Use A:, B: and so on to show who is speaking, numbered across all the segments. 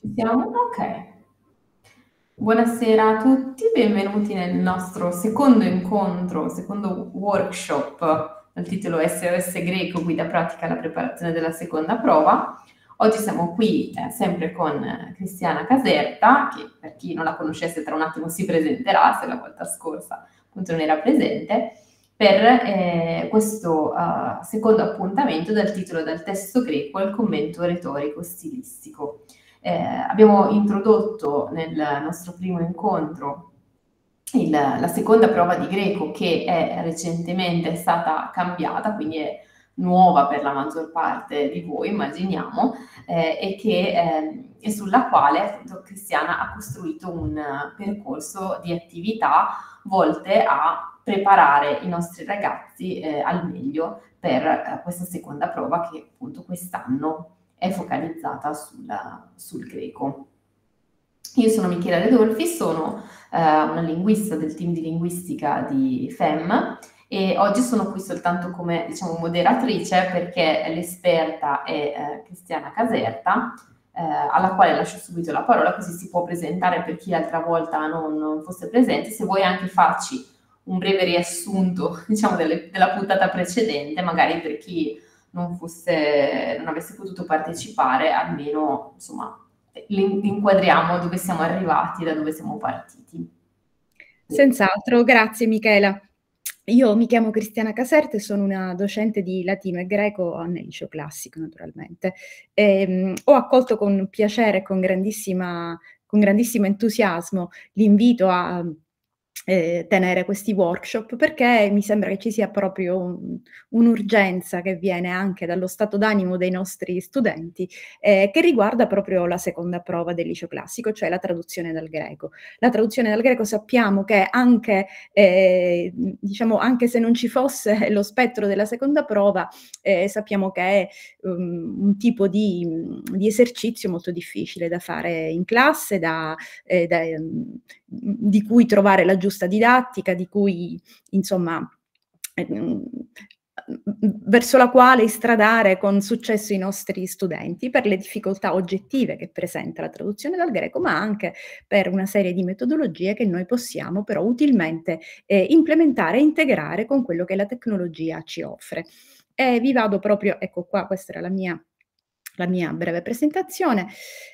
A: Ci siamo? Ok. Buonasera a tutti, benvenuti nel nostro secondo incontro, secondo workshop dal titolo SOS greco, guida pratica alla preparazione della seconda prova. Oggi siamo qui eh, sempre con eh, Cristiana Caserta, che per chi non la conoscesse tra un attimo si presenterà, se la volta scorsa appunto non era presente, per eh, questo uh, secondo appuntamento dal titolo Dal testo greco al commento retorico stilistico. Eh, abbiamo introdotto nel nostro primo incontro il, la seconda prova di greco che è recentemente stata cambiata, quindi è nuova per la maggior parte di voi, immaginiamo, eh, e, che, eh, e sulla quale appunto, Cristiana ha costruito un eh, percorso di attività volte a preparare i nostri ragazzi eh, al meglio per eh, questa seconda prova che appunto quest'anno è focalizzata sulla, sul greco. Io sono Michela Redolfi, sono eh, una linguista del team di linguistica di FEM e oggi sono qui soltanto come diciamo, moderatrice perché l'esperta è eh, Cristiana Caserta, eh, alla quale lascio subito la parola così si può presentare per chi l'altra volta non, non fosse presente. Se vuoi anche farci un breve riassunto diciamo, delle, della puntata precedente, magari per chi non, fosse, non avesse potuto partecipare, almeno insomma, inquadriamo dove siamo arrivati, da dove siamo partiti.
B: Senz'altro, grazie Michela. Io mi chiamo Cristiana Caserte, sono una docente di latino e greco nel liceo classico, naturalmente. E, um, ho accolto con piacere e con, con grandissimo entusiasmo l'invito a eh, tenere questi workshop perché mi sembra che ci sia proprio un, un'urgenza che viene anche dallo stato d'animo dei nostri studenti eh, che riguarda proprio la seconda prova del liceo classico, cioè la traduzione dal greco. La traduzione dal greco sappiamo che anche, eh, diciamo, anche se non ci fosse lo spettro della seconda prova, eh, sappiamo che è um, un tipo di, di, esercizio molto difficile da fare in classe, da, eh, da di cui trovare la giusta didattica, di cui insomma eh, mm, verso la quale istradare con successo i nostri studenti per le difficoltà oggettive che presenta la traduzione dal greco, ma anche per una serie di metodologie che noi possiamo però utilmente eh, implementare e integrare con quello che la tecnologia ci offre. E vi vado proprio, ecco qua, questa era la mia, la mia breve presentazione.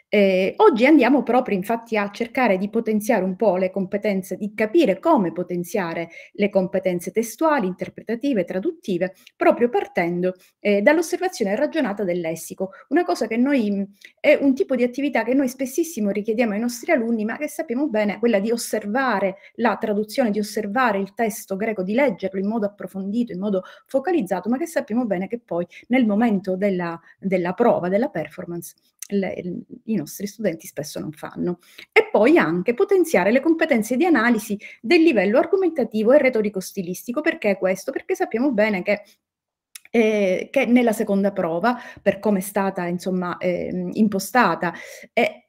B: Eh, oggi andiamo proprio infatti a cercare di potenziare un po' le competenze, di capire come potenziare le competenze testuali, interpretative, traduttive, proprio partendo eh, dall'osservazione ragionata del lessico, una cosa che noi mm, è un tipo di attività che noi spessissimo richiediamo ai nostri alunni, ma che sappiamo bene, quella di osservare la traduzione, di osservare il testo greco, di leggerlo in modo approfondito, in modo focalizzato, ma che sappiamo bene che poi nel momento della, della prova, della performance, le, i nostri studenti spesso non fanno. E poi anche potenziare le competenze di analisi del livello argomentativo e retorico-stilistico. Perché questo? Perché sappiamo bene che eh, che nella seconda prova, per come è stata insomma eh, impostata, è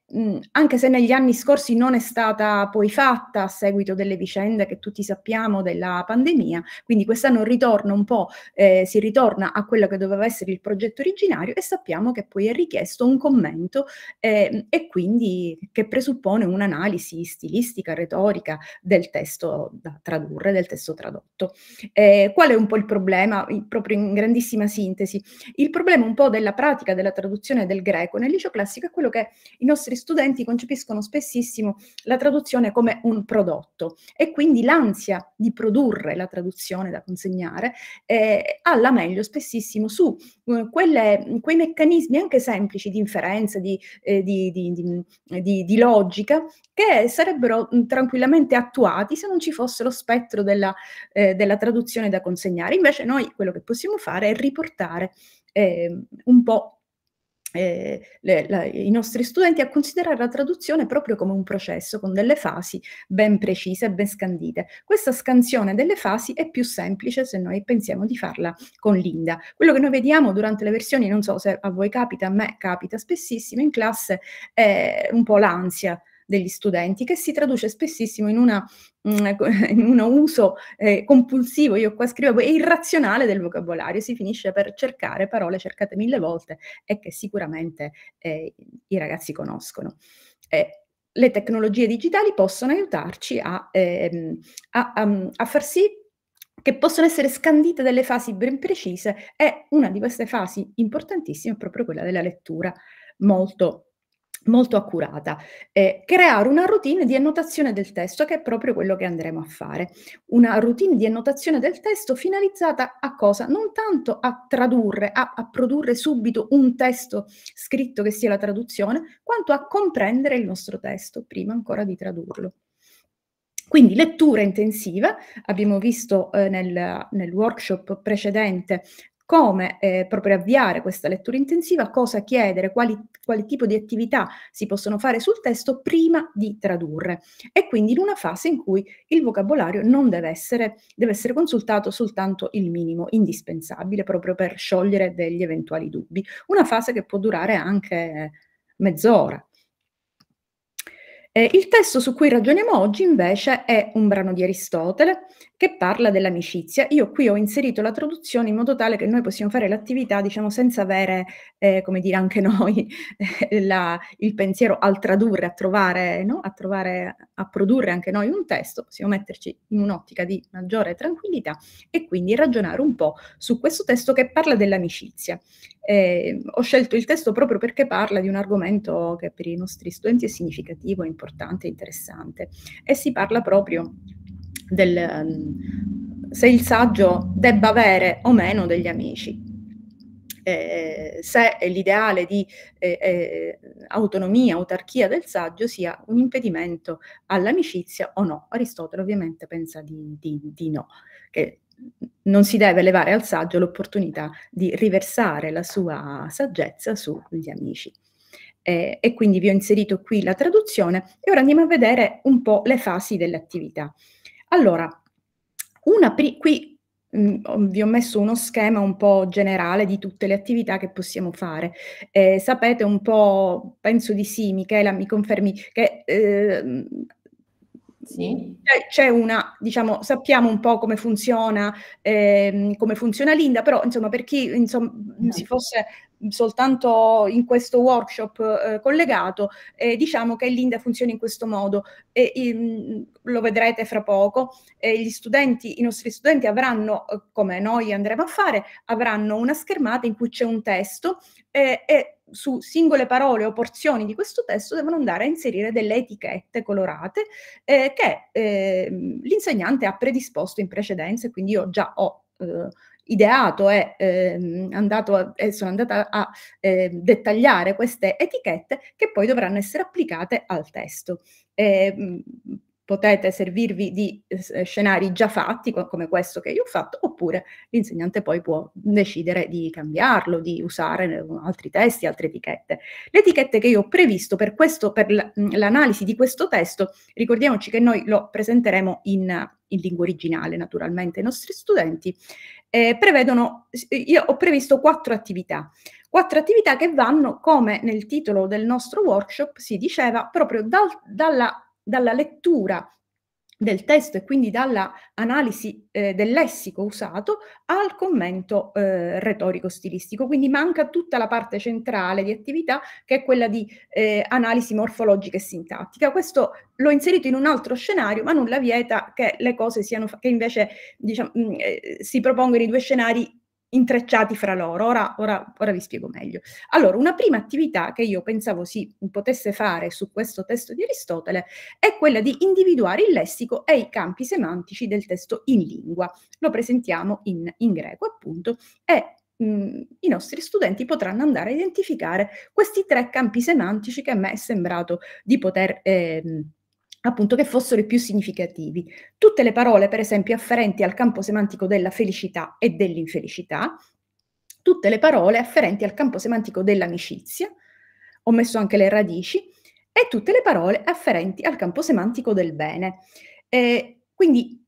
B: anche se negli anni scorsi non è stata poi fatta a seguito delle vicende che tutti sappiamo della pandemia, quindi quest'anno ritorna un po', eh, si ritorna a quello che doveva essere il progetto originario e sappiamo che poi è richiesto un commento eh, e quindi che presuppone un'analisi stilistica, retorica del testo da tradurre, del testo tradotto. Eh, qual è un po' il problema, proprio in grandissima sintesi? Il problema un po' della pratica della traduzione del greco nel liceo classico è quello che i nostri studenti concepiscono spessissimo la traduzione come un prodotto e quindi l'ansia di produrre la traduzione da consegnare eh, alla meglio spessissimo su eh, quelle, quei meccanismi anche semplici di inferenza, di, eh, di, di, di logica che sarebbero mm, tranquillamente attuati se non ci fosse lo spettro della, eh, della traduzione da consegnare. Invece noi quello che possiamo fare è riportare ehm, un po' eh, le, la, i nostri studenti a considerare la traduzione proprio come un processo con delle fasi ben precise e ben scandite. Questa scansione delle fasi è più semplice se noi pensiamo di farla con Linda. Quello che noi vediamo durante le versioni, non so se a voi capita, a me capita spessissimo in classe, è un po' l'ansia degli studenti, che si traduce spessissimo in, una, mm, ecco, in un uso eh, compulsivo, io qua scrivo, e irrazionale del vocabolario. Si finisce per cercare parole cercate mille volte e che sicuramente eh, i ragazzi conoscono. Eh, le tecnologie digitali possono aiutarci a, ehm, a, a, mm, a far sì che possono essere scandite delle fasi ben precise e una di queste fasi importantissime è proprio quella della lettura molto molto accurata, eh, creare una routine di annotazione del testo, che è proprio quello che andremo a fare. Una routine di annotazione del testo finalizzata a cosa? Non tanto a tradurre, a, a produrre subito un testo scritto che sia la traduzione, quanto a comprendere il nostro testo prima ancora di tradurlo. Quindi lettura intensiva, abbiamo visto eh, nel, nel, workshop precedente come eh, proprio avviare questa lettura intensiva, cosa chiedere, quali, quali tipo di attività si possono fare sul testo prima di tradurre. E quindi in una fase in cui il vocabolario non deve essere, deve essere consultato soltanto il minimo indispensabile proprio per sciogliere degli eventuali dubbi. Una fase che può durare anche mezz'ora. Eh, il testo su cui ragioniamo oggi invece è un brano di Aristotele che parla dell'amicizia. Io qui ho inserito la traduzione in modo tale che noi possiamo fare l'attività, diciamo, senza avere, eh, come dire, anche noi eh, la, il pensiero al tradurre, a trovare, no? a trovare, a produrre anche noi un testo, possiamo metterci in un'ottica di maggiore tranquillità e quindi ragionare un po' su questo testo che parla dell'amicizia. Eh, ho scelto il testo proprio perché parla di un argomento che per i nostri studenti è significativo, importante, interessante e si parla proprio del, ehm, se il saggio debba avere o meno degli amici. Eh, se l'ideale di eh, eh, autonomia, autarchia del saggio sia un impedimento all'amicizia o no. Aristotele ovviamente pensa di, di, di no, che non si deve levare al saggio l'opportunità di riversare la sua saggezza sugli amici. Eh, e quindi vi ho inserito qui la traduzione e ora andiamo a vedere un po' le fasi dell'attività. Allora, una pri- qui mh, mm, vi ho messo uno schema un po' generale di tutte le attività che possiamo fare. Eh, sapete un po', penso di sì, Michela, mi confermi che eh, sì. C'è una, diciamo, sappiamo un po' come funziona, ehm, come funziona Linda, però insomma, per chi insomma, no. si fosse soltanto in questo workshop eh, collegato, eh, diciamo che l'India funziona in questo modo e in, ehm, lo vedrete fra poco. gli studenti, i nostri studenti avranno, eh, come noi andremo a fare, avranno una schermata in cui c'è un testo e su singole parole o porzioni di questo testo devono andare a inserire delle etichette colorate eh, che ehm, l'insegnante ha predisposto in precedenza quindi io già ho eh, ideato e eh, andato, eh, sono andata a eh, dettagliare queste etichette che poi dovranno essere applicate al testo. Eh, potete servirvi di eh, scenari già fatti, come questo che io ho fatto, oppure l'insegnante poi può decidere di cambiarlo, di usare eh, altri testi, altre etichette. Le etichette che io ho previsto per, questo, per mm, l'analisi di questo testo, ricordiamoci che noi lo presenteremo in, in lingua originale, naturalmente, ai nostri studenti, eh, prevedono, io ho previsto quattro attività. Quattro attività che vanno, come nel titolo del nostro workshop si diceva, proprio dal, dalla dalla lettura del testo e quindi dall'analisi eh, del lessico usato al commento eh, retorico-stilistico. Quindi manca tutta la parte centrale di attività che è quella di eh, analisi morfologica e sintattica. Questo l'ho inserito in un altro scenario, ma nulla vieta che le cose siano, che invece diciamo, mh, mm, eh, si propongono i due scenari intrecciati fra loro. Ora, ora, ora, vi spiego meglio. Allora, una prima attività che io pensavo si potesse fare su questo testo di Aristotele è quella di individuare il lessico e i campi semantici del testo in lingua. Lo presentiamo in, in greco, appunto, e mh, mm, i nostri studenti potranno andare a identificare questi tre campi semantici che a me è sembrato di poter... Ehm, appunto che fossero i più significativi. Tutte le parole, per esempio, afferenti al campo semantico della felicità e dell'infelicità, tutte le parole afferenti al campo semantico dell'amicizia, ho messo anche le radici, e tutte le parole afferenti al campo semantico del bene. Eh, quindi,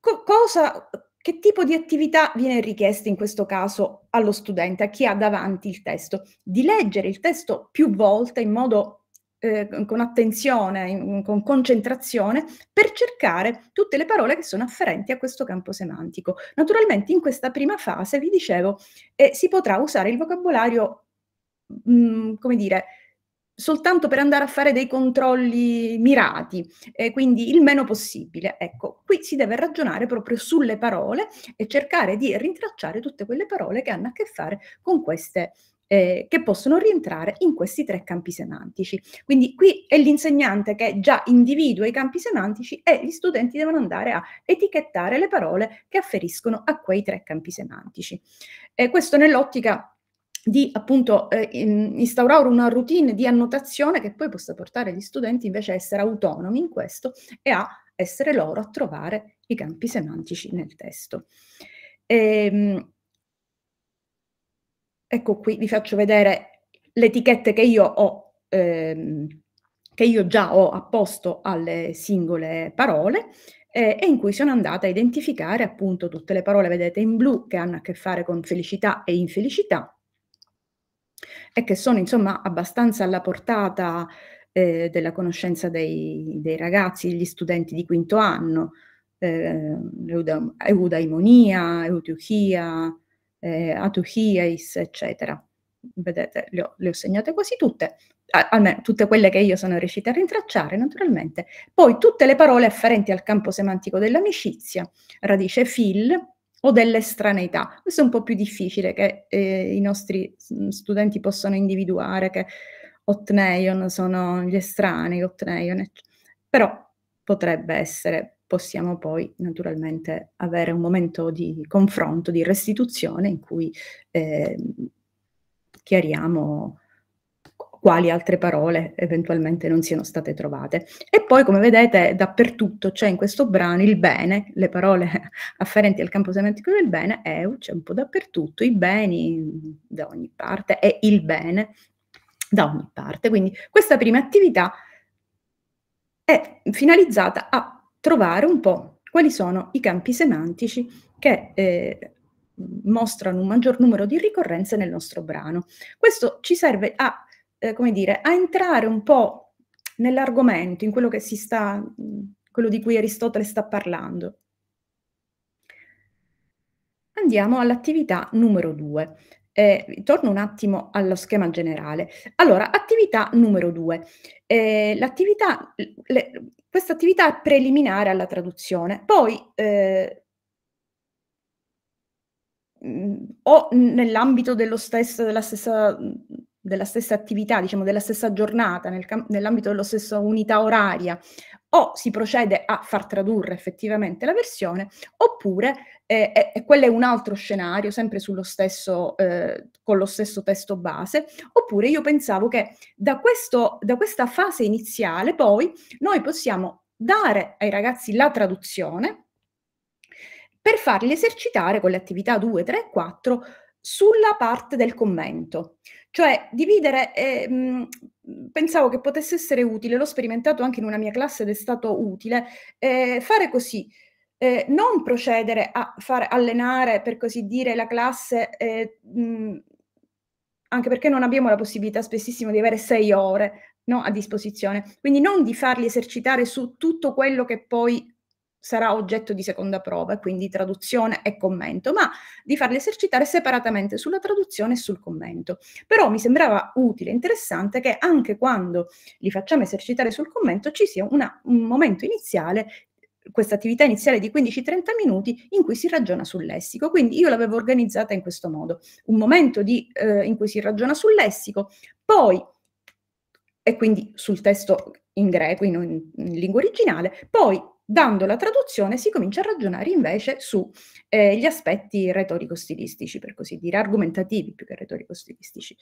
B: co- cosa, che tipo di attività viene richiesta in questo caso allo studente, a chi ha davanti il testo? Di leggere il testo più volte in modo eh, con attenzione, con concentrazione, per cercare tutte le parole che sono afferenti a questo campo semantico. Naturalmente in questa prima fase, vi dicevo, eh, si potrà usare il vocabolario, mh, mm, come dire, soltanto per andare a fare dei controlli mirati, eh, quindi il meno possibile. Ecco, qui si deve ragionare proprio sulle parole e cercare di rintracciare tutte quelle parole che hanno a che fare con queste eh, che possono rientrare in questi tre campi semantici. Quindi qui è l'insegnante che già individua i campi semantici e gli studenti devono andare a etichettare le parole che afferiscono a quei tre campi semantici. Eh, questo nell'ottica di appunto eh, instaurare una routine di annotazione che poi possa portare gli studenti invece a essere autonomi in questo e a essere loro a trovare i campi semantici nel testo. Ehm, ecco qui vi faccio vedere le etichette che io ho, ehm, che io già ho apposto alle singole parole eh, e in cui sono andata a identificare appunto tutte le parole, vedete in blu, che hanno a che fare con felicità e infelicità e che sono insomma abbastanza alla portata eh, della conoscenza dei, dei, ragazzi, degli studenti di quinto anno, eh, eudaimonia, euteuchia, eh, Atuhies, eccetera. Vedete, le ho, le ho segnate quasi tutte, almeno tutte quelle che io sono riuscita a rintracciare, naturalmente. Poi tutte le parole afferenti al campo semantico dell'amicizia, radice fil o dell'estraneità. Questo è un po' più difficile che eh, i nostri studenti possono individuare, che otneion sono gli estranei, otneion, però potrebbe essere, possiamo poi naturalmente avere un momento di confronto, di restituzione in cui eh, chiariamo quali altre parole eventualmente non siano state trovate. E poi, come vedete, dappertutto c'è in questo brano il bene, le parole afferenti al campo semantico del bene, eu, c'è un po' dappertutto, i beni da ogni parte e il bene da ogni parte. Quindi questa prima attività è finalizzata a trovare un po' quali sono i campi semantici che eh, mostrano un maggior numero di ricorrenze nel nostro brano. Questo ci serve a, eh, come dire, a entrare un po' nell'argomento, in quello che si sta, quello di cui Aristotele sta parlando. Andiamo all'attività numero 2. Eh, torno un attimo allo schema generale. Allora, attività numero due. Eh, l'attività, le, questa attività è preliminare alla traduzione. Poi, eh, mm, o nell'ambito dello stesso, della stessa della stessa attività, diciamo della stessa giornata, nel nell'ambito della stessa unità oraria, o si procede a far tradurre effettivamente la versione, oppure e, e, quello è un altro scenario, sempre stesso, eh, con lo stesso testo base, oppure io pensavo che da, questo, da questa fase iniziale poi noi possiamo dare ai ragazzi la traduzione per farli esercitare con le attività 2, 3 e 4 sulla parte del commento. Cioè dividere, eh, pensavo che potesse essere utile, l'ho sperimentato anche in una mia classe ed è stato utile, eh, fare così, eh, non procedere a far allenare, per così dire, la classe, eh, mh, anche perché non abbiamo la possibilità spessissimo di avere sei ore no, a disposizione, quindi non di farli esercitare su tutto quello che poi sarà oggetto di seconda prova, quindi traduzione e commento, ma di farli esercitare separatamente sulla traduzione e sul commento. Però mi sembrava utile e interessante che anche quando li facciamo esercitare sul commento ci sia una, un momento iniziale questa attività iniziale di 15-30 minuti in cui si ragiona sul lessico. Quindi io l'avevo organizzata in questo modo, un momento di, eh, in cui si ragiona sul lessico, poi, e quindi sul testo in greco, in, in, lingua originale, poi dando la traduzione si comincia a ragionare invece sugli eh, aspetti retorico-stilistici, per così dire, argomentativi più che retorico-stilistici.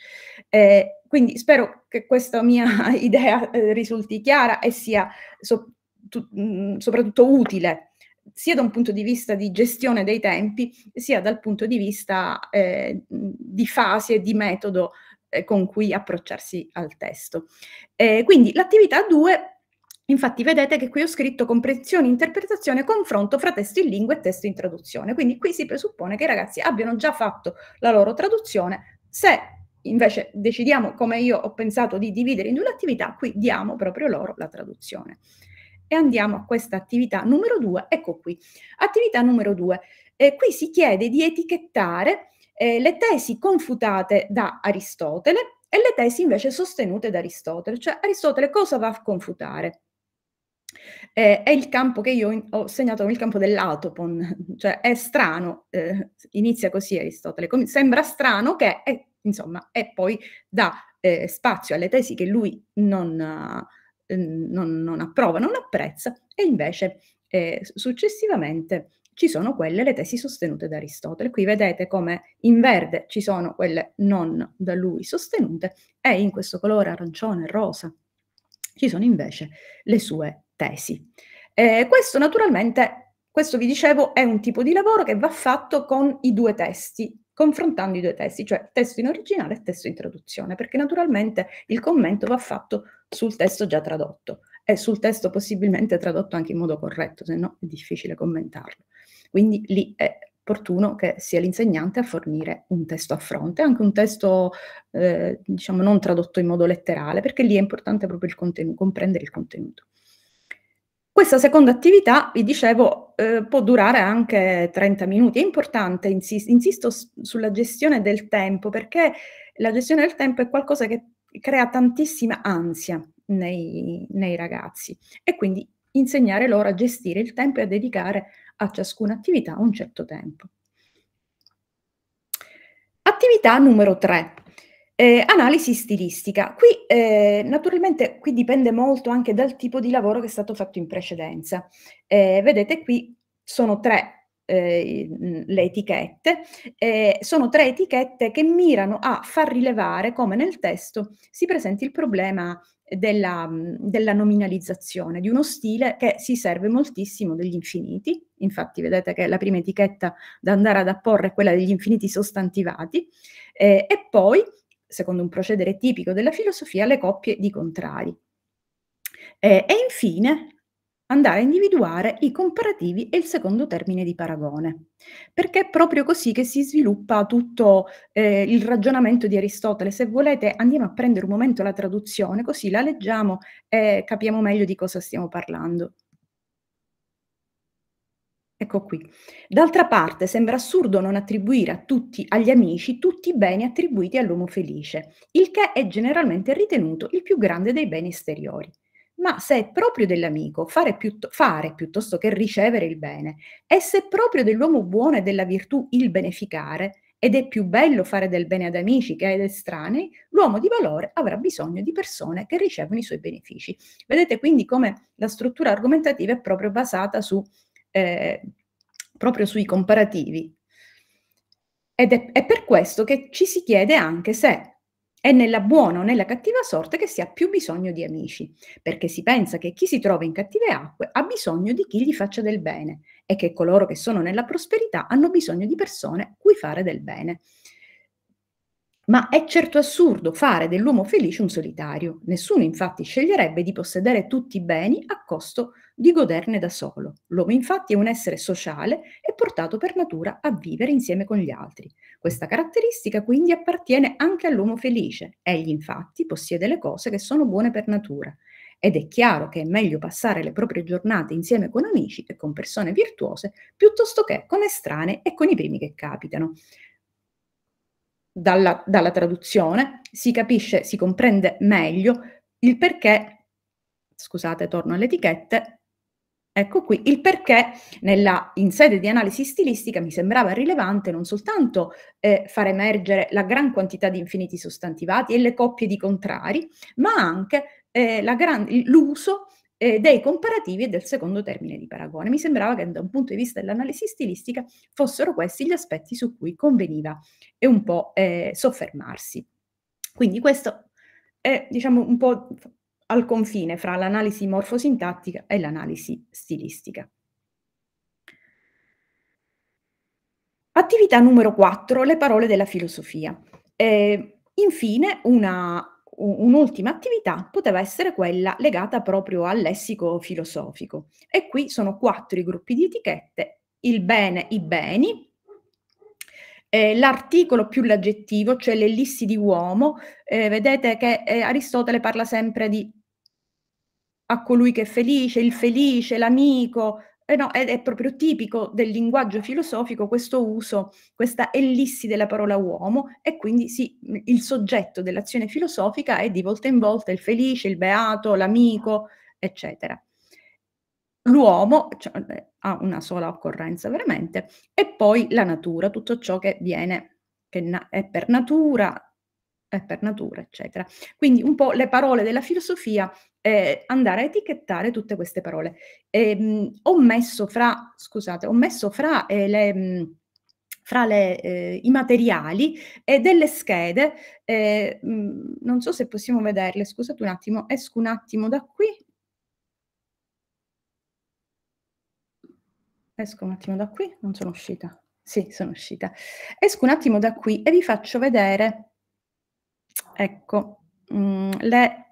B: Eh, quindi spero che questa mia idea eh, risulti chiara e sia so- tu, mm, soprattutto utile sia da un punto di vista di gestione dei tempi, sia dal punto di vista eh, di fasi e di metodo eh, con cui approcciarsi al testo. Eh, quindi l'attività 2 Infatti vedete che qui ho scritto comprensione, interpretazione, confronto fra testo in lingua e testo in traduzione. Quindi qui si presuppone che i ragazzi abbiano già fatto la loro traduzione. Se invece decidiamo, come io ho pensato, di dividere in due attività, qui diamo proprio loro la traduzione e andiamo a questa attività numero due. ecco qui. Attività numero due. eh, qui si chiede di etichettare eh, le tesi confutate da Aristotele e le tesi invece sostenute da Aristotele, cioè Aristotele cosa va a confutare? Eh, è il campo che io ho segnato come il campo dell'autopon, cioè è strano, eh, inizia così Aristotele, com- sembra strano che, è, insomma, e poi dà eh, spazio alle tesi che lui non, Ehm, non, non, approva, non apprezza e invece eh, successivamente ci sono quelle, le tesi sostenute da Aristotele. Qui vedete come in verde ci sono quelle non da lui sostenute e in questo colore arancione rosa ci sono invece le sue tesi. Eh, questo naturalmente, questo vi dicevo, è un tipo di lavoro che va fatto con i due testi confrontando i due testi, cioè testo in originale e testo in traduzione, perché naturalmente il commento va fatto sul testo già tradotto e sul testo possibilmente tradotto anche in modo corretto, se no è difficile commentarlo. Quindi lì è opportuno che sia l'insegnante a fornire un testo a fronte, anche un testo eh, diciamo non tradotto in modo letterale, perché lì è importante proprio il contenuto, comprendere il contenuto. Questa seconda attività, vi dicevo, eh, può durare anche 30 minuti. È importante, insis- insisto s- sulla gestione del tempo, perché la gestione del tempo è qualcosa che crea tantissima ansia nei, nei ragazzi e quindi insegnare loro a gestire il tempo e a dedicare a ciascuna attività un certo tempo. Attività numero 3, eh, analisi stilistica. Qui eh, naturalmente qui dipende molto anche dal tipo di lavoro che è stato fatto in precedenza. Eh, vedete qui sono tre eh, le etichette, eh, sono tre etichette che mirano a far rilevare come nel testo si presenti il problema della, della, nominalizzazione, di uno stile che si serve moltissimo degli infiniti. Infatti, vedete che la prima etichetta da andare ad apporre è quella degli infiniti sostantivati, eh, e poi secondo un procedere tipico della filosofia, le coppie di contrari. Eh, e infine andare a individuare i comparativi e il secondo termine di paragone, perché è proprio così che si sviluppa tutto eh, il ragionamento di Aristotele. Se volete andiamo a prendere un momento la traduzione, così la leggiamo e capiamo meglio di cosa stiamo parlando. Ecco qui. D'altra parte sembra assurdo non attribuire a tutti, agli amici, tutti i beni attribuiti all'uomo felice, il che è generalmente ritenuto il più grande dei beni esteriori. Ma se è proprio dell'amico fare, piutt- fare piuttosto che ricevere il bene, e se è proprio dell'uomo buono e della virtù il beneficare, ed è più bello fare del bene ad amici che ad estranei, l'uomo di valore avrà bisogno di persone che ricevono i suoi benefici. Vedete quindi come la struttura argomentativa è proprio basata su eh, proprio sui comparativi. Ed è, è per questo che ci si chiede anche se è nella buona o nella cattiva sorte che si ha più bisogno di amici, perché si pensa che chi si trova in cattive acque ha bisogno di chi gli faccia del bene e che coloro che sono nella prosperità hanno bisogno di persone cui fare del bene ma è certo assurdo fare dell'uomo felice un solitario. Nessuno infatti sceglierebbe di possedere tutti i beni a costo di goderne da solo. L'uomo infatti è un essere sociale e portato per natura a vivere insieme con gli altri. Questa caratteristica quindi appartiene anche all'uomo felice. Egli infatti possiede le cose che sono buone per natura. Ed è chiaro che è meglio passare le proprie giornate insieme con amici e con persone virtuose piuttosto che con estranei e con i primi che capitano dalla, dalla traduzione si capisce, si comprende meglio il perché, scusate, torno alle etichette, Ecco qui il perché nella, in sede di analisi stilistica mi sembrava rilevante non soltanto eh, far emergere la gran quantità di infiniti sostantivati e le coppie di contrari, ma anche eh, gran, l'uso eh, dei comparativi e del secondo termine di paragone. Mi sembrava che da un punto di vista dell'analisi stilistica fossero questi gli aspetti su cui conveniva e eh, un po' eh, soffermarsi. Quindi questo è diciamo un po' al confine fra l'analisi morfosintattica e l'analisi stilistica. Attività numero 4, le parole della filosofia. Eh, infine, una un'ultima attività poteva essere quella legata proprio al lessico filosofico. E qui sono quattro i gruppi di etichette, il bene, i beni, eh, l'articolo più l'aggettivo, cioè l'ellissi di uomo, eh, vedete che eh, Aristotele parla sempre di a colui che è felice, il felice, l'amico, eh no, ed è proprio tipico del linguaggio filosofico questo uso, questa ellissi della parola uomo e quindi sì, mm, il soggetto dell'azione filosofica è di volta in volta il felice, il beato, l'amico, eccetera. L'uomo cioè, eh, ha una sola occorrenza veramente e poi la natura, tutto ciò che viene, che na- è per natura, è per natura, eccetera. Quindi un po' le parole della filosofia, eh, andare a etichettare tutte queste parole. E, ehm, mh, ho messo fra, scusate, ho messo fra eh, le... Mh, mm, fra le, eh, i materiali e delle schede, eh, mh, mm, non so se possiamo vederle, scusate un attimo, esco un attimo da qui. Esco un attimo da qui, non sono uscita. Sì, sono uscita. Esco un attimo da qui e vi faccio vedere Ecco, mhmm, le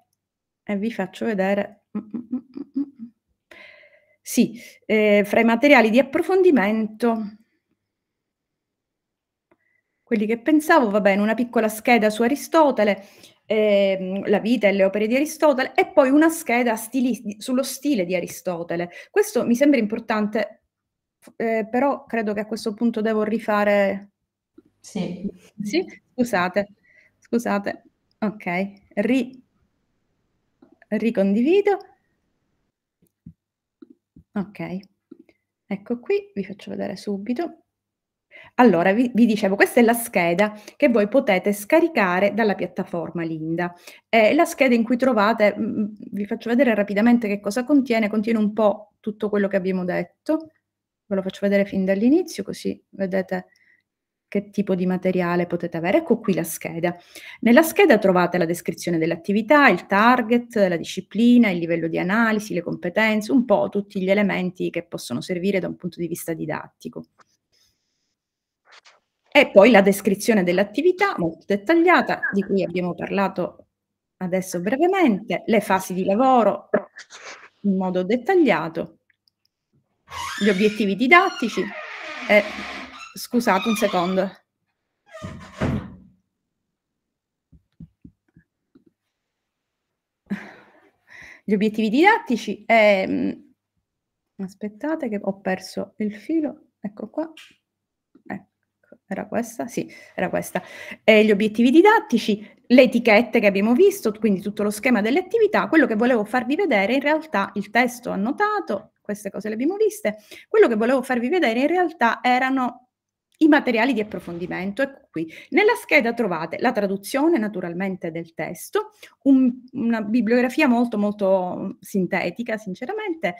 B: e vi faccio vedere mm, mm, mm, Sì, ehm, fra i materiali di approfondimento quelli che pensavo, va bene, una piccola scheda su Aristotele, ehm, la vita e le opere di Aristotele, e poi una scheda stili sullo stile di Aristotele. Questo mi sembra importante, eh, però credo che a questo punto devo rifare... Sì. Sì? Scusate. Scusate, ok, Ri... ricondivido. Ok, ecco qui, vi faccio vedere subito. Allora, vi, vi, dicevo, questa è la scheda che voi potete scaricare dalla piattaforma Linda. È la scheda in cui trovate, mm, mm, vi faccio vedere rapidamente che cosa contiene, contiene un po' tutto quello che abbiamo detto. Ve lo faccio vedere fin dall'inizio, così vedete che tipo di materiale potete avere. Ecco qui la scheda. Nella scheda trovate la descrizione dell'attività, il target, la disciplina, il livello di analisi, le competenze, un po' tutti gli elementi che possono servire da un punto di vista didattico. E poi la descrizione dell'attività, molto dettagliata, di cui abbiamo parlato adesso brevemente, le fasi di lavoro in modo dettagliato, gli obiettivi didattici e Scusate un secondo. Gli obiettivi didattici è... Ehm, aspettate che ho perso il filo, ecco qua. Ecco, era questa? Sì, era questa. E eh, gli obiettivi didattici, le etichette che abbiamo visto, quindi tutto lo schema delle attività, quello che volevo farvi vedere in realtà, il testo annotato, queste cose le abbiamo viste, quello che volevo farvi vedere in realtà erano i materiali di approfondimento. Ecco qui. Nella scheda trovate la traduzione naturalmente del testo, un, una bibliografia molto molto sintetica, sinceramente,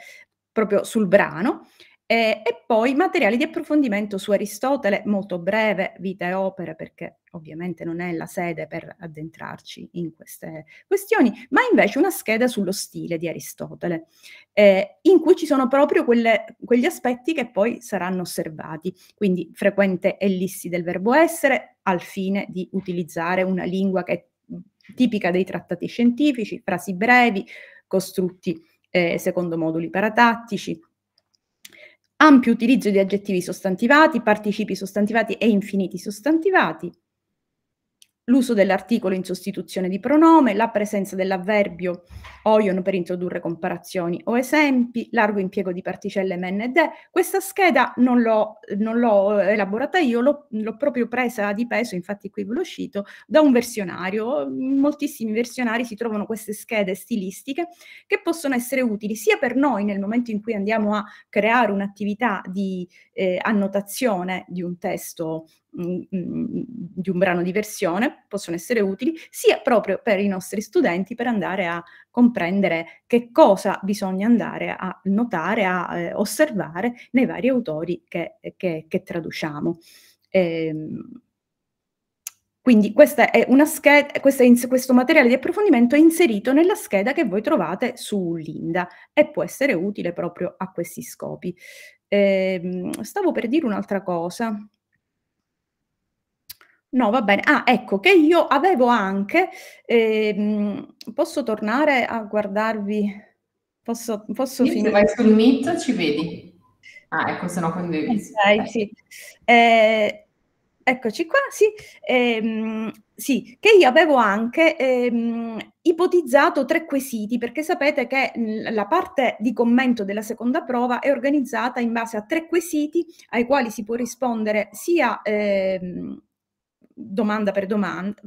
B: proprio sul brano, eh, e poi materiali di approfondimento su Aristotele, molto breve, vita e opere, perché ovviamente non è la sede per addentrarci in queste questioni, ma invece una scheda sullo stile di Aristotele, eh, in cui ci sono proprio quelle, quegli aspetti che poi saranno osservati, quindi frequente ellissi del verbo essere, al fine di utilizzare una lingua che è tipica dei trattati scientifici, frasi brevi, costrutti eh, secondo moduli paratattici ampio utilizzo di aggettivi sostantivati, participi sostantivati e infiniti sostantivati, l'uso dell'articolo in sostituzione di pronome, la presenza dell'avverbio oion per introdurre comparazioni o esempi, largo impiego di particelle men e de. Questa scheda non l'ho, non l'ho elaborata io, l'ho, l'ho, proprio presa di peso, infatti qui ve l'ho cito, da un versionario. In moltissimi versionari si trovano queste schede stilistiche che possono essere utili sia per noi nel momento in cui andiamo a creare un'attività di eh, annotazione di un testo Mm, mm, di un brano di versione possono essere utili sia proprio per i nostri studenti per andare a comprendere che cosa bisogna andare a notare, a eh, osservare nei vari autori che, che, che traduciamo. Ehm, quindi questa è una scheda, questa, questo materiale di approfondimento è inserito nella scheda che voi trovate su Linda e può essere utile proprio a questi scopi. Ehm, stavo per dire un'altra cosa. No, va bene. Ah, ecco che io avevo anche, ehm, posso tornare a guardarvi? Posso, posso sì, finire? Se vai sul Meet ci vedi. Ah, ecco,
A: se no condividi.
B: Okay, sì. Eh, eccoci qua, sì. Ehm, sì, che io avevo anche ehm, ipotizzato tre quesiti, perché sapete che mhmm, la parte di commento della seconda prova è organizzata in base a tre quesiti ai quali si può rispondere sia... Ehm, domanda per domanda,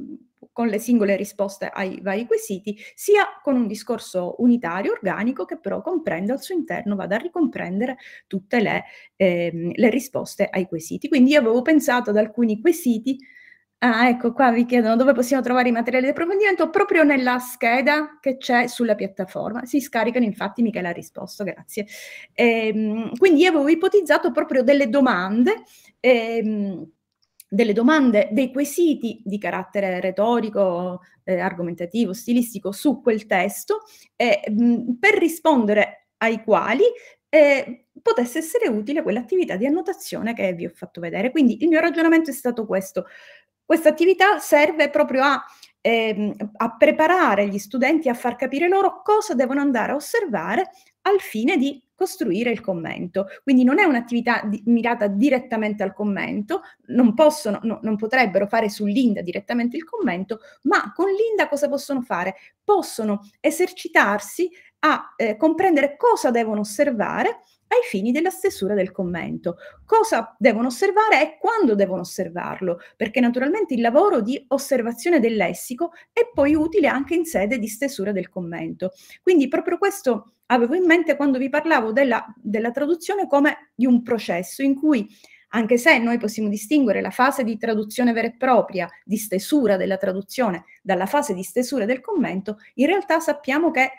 B: con le singole risposte ai vari quesiti, sia con un discorso unitario, organico, che però comprende al suo interno, vada a ricomprendere tutte le, ehm, le risposte ai quesiti. Quindi io avevo pensato ad alcuni quesiti, ah ecco qua vi chiedono dove possiamo trovare i materiali di approfondimento, proprio nella scheda che c'è sulla piattaforma, si scaricano infatti Michele ha risposto, grazie. Ehm, quindi io avevo ipotizzato proprio delle domande. Ehm, delle domande, dei quesiti di carattere retorico, eh, argomentativo, stilistico su quel testo, eh, per rispondere ai quali eh, potesse essere utile quell'attività di annotazione che vi ho fatto vedere. Quindi il mio ragionamento è stato questo. Questa attività serve proprio a, ehm, a preparare gli studenti a far capire loro cosa devono andare a osservare al fine di costruire il commento. Quindi non è un'attività di, mirata direttamente al commento, non, possono, no, non potrebbero fare su Linda direttamente il commento, ma con Linda cosa possono fare? Possono esercitarsi a eh, comprendere cosa devono osservare ai fini della stesura del commento. Cosa devono osservare e quando devono osservarlo, perché naturalmente il lavoro di osservazione del lessico è poi utile anche in sede di stesura del commento. Quindi proprio questo avevo in mente quando vi parlavo della, della traduzione come di un processo in cui anche se noi possiamo distinguere la fase di traduzione vera e propria, di stesura della traduzione, dalla fase di stesura del commento, in realtà sappiamo che,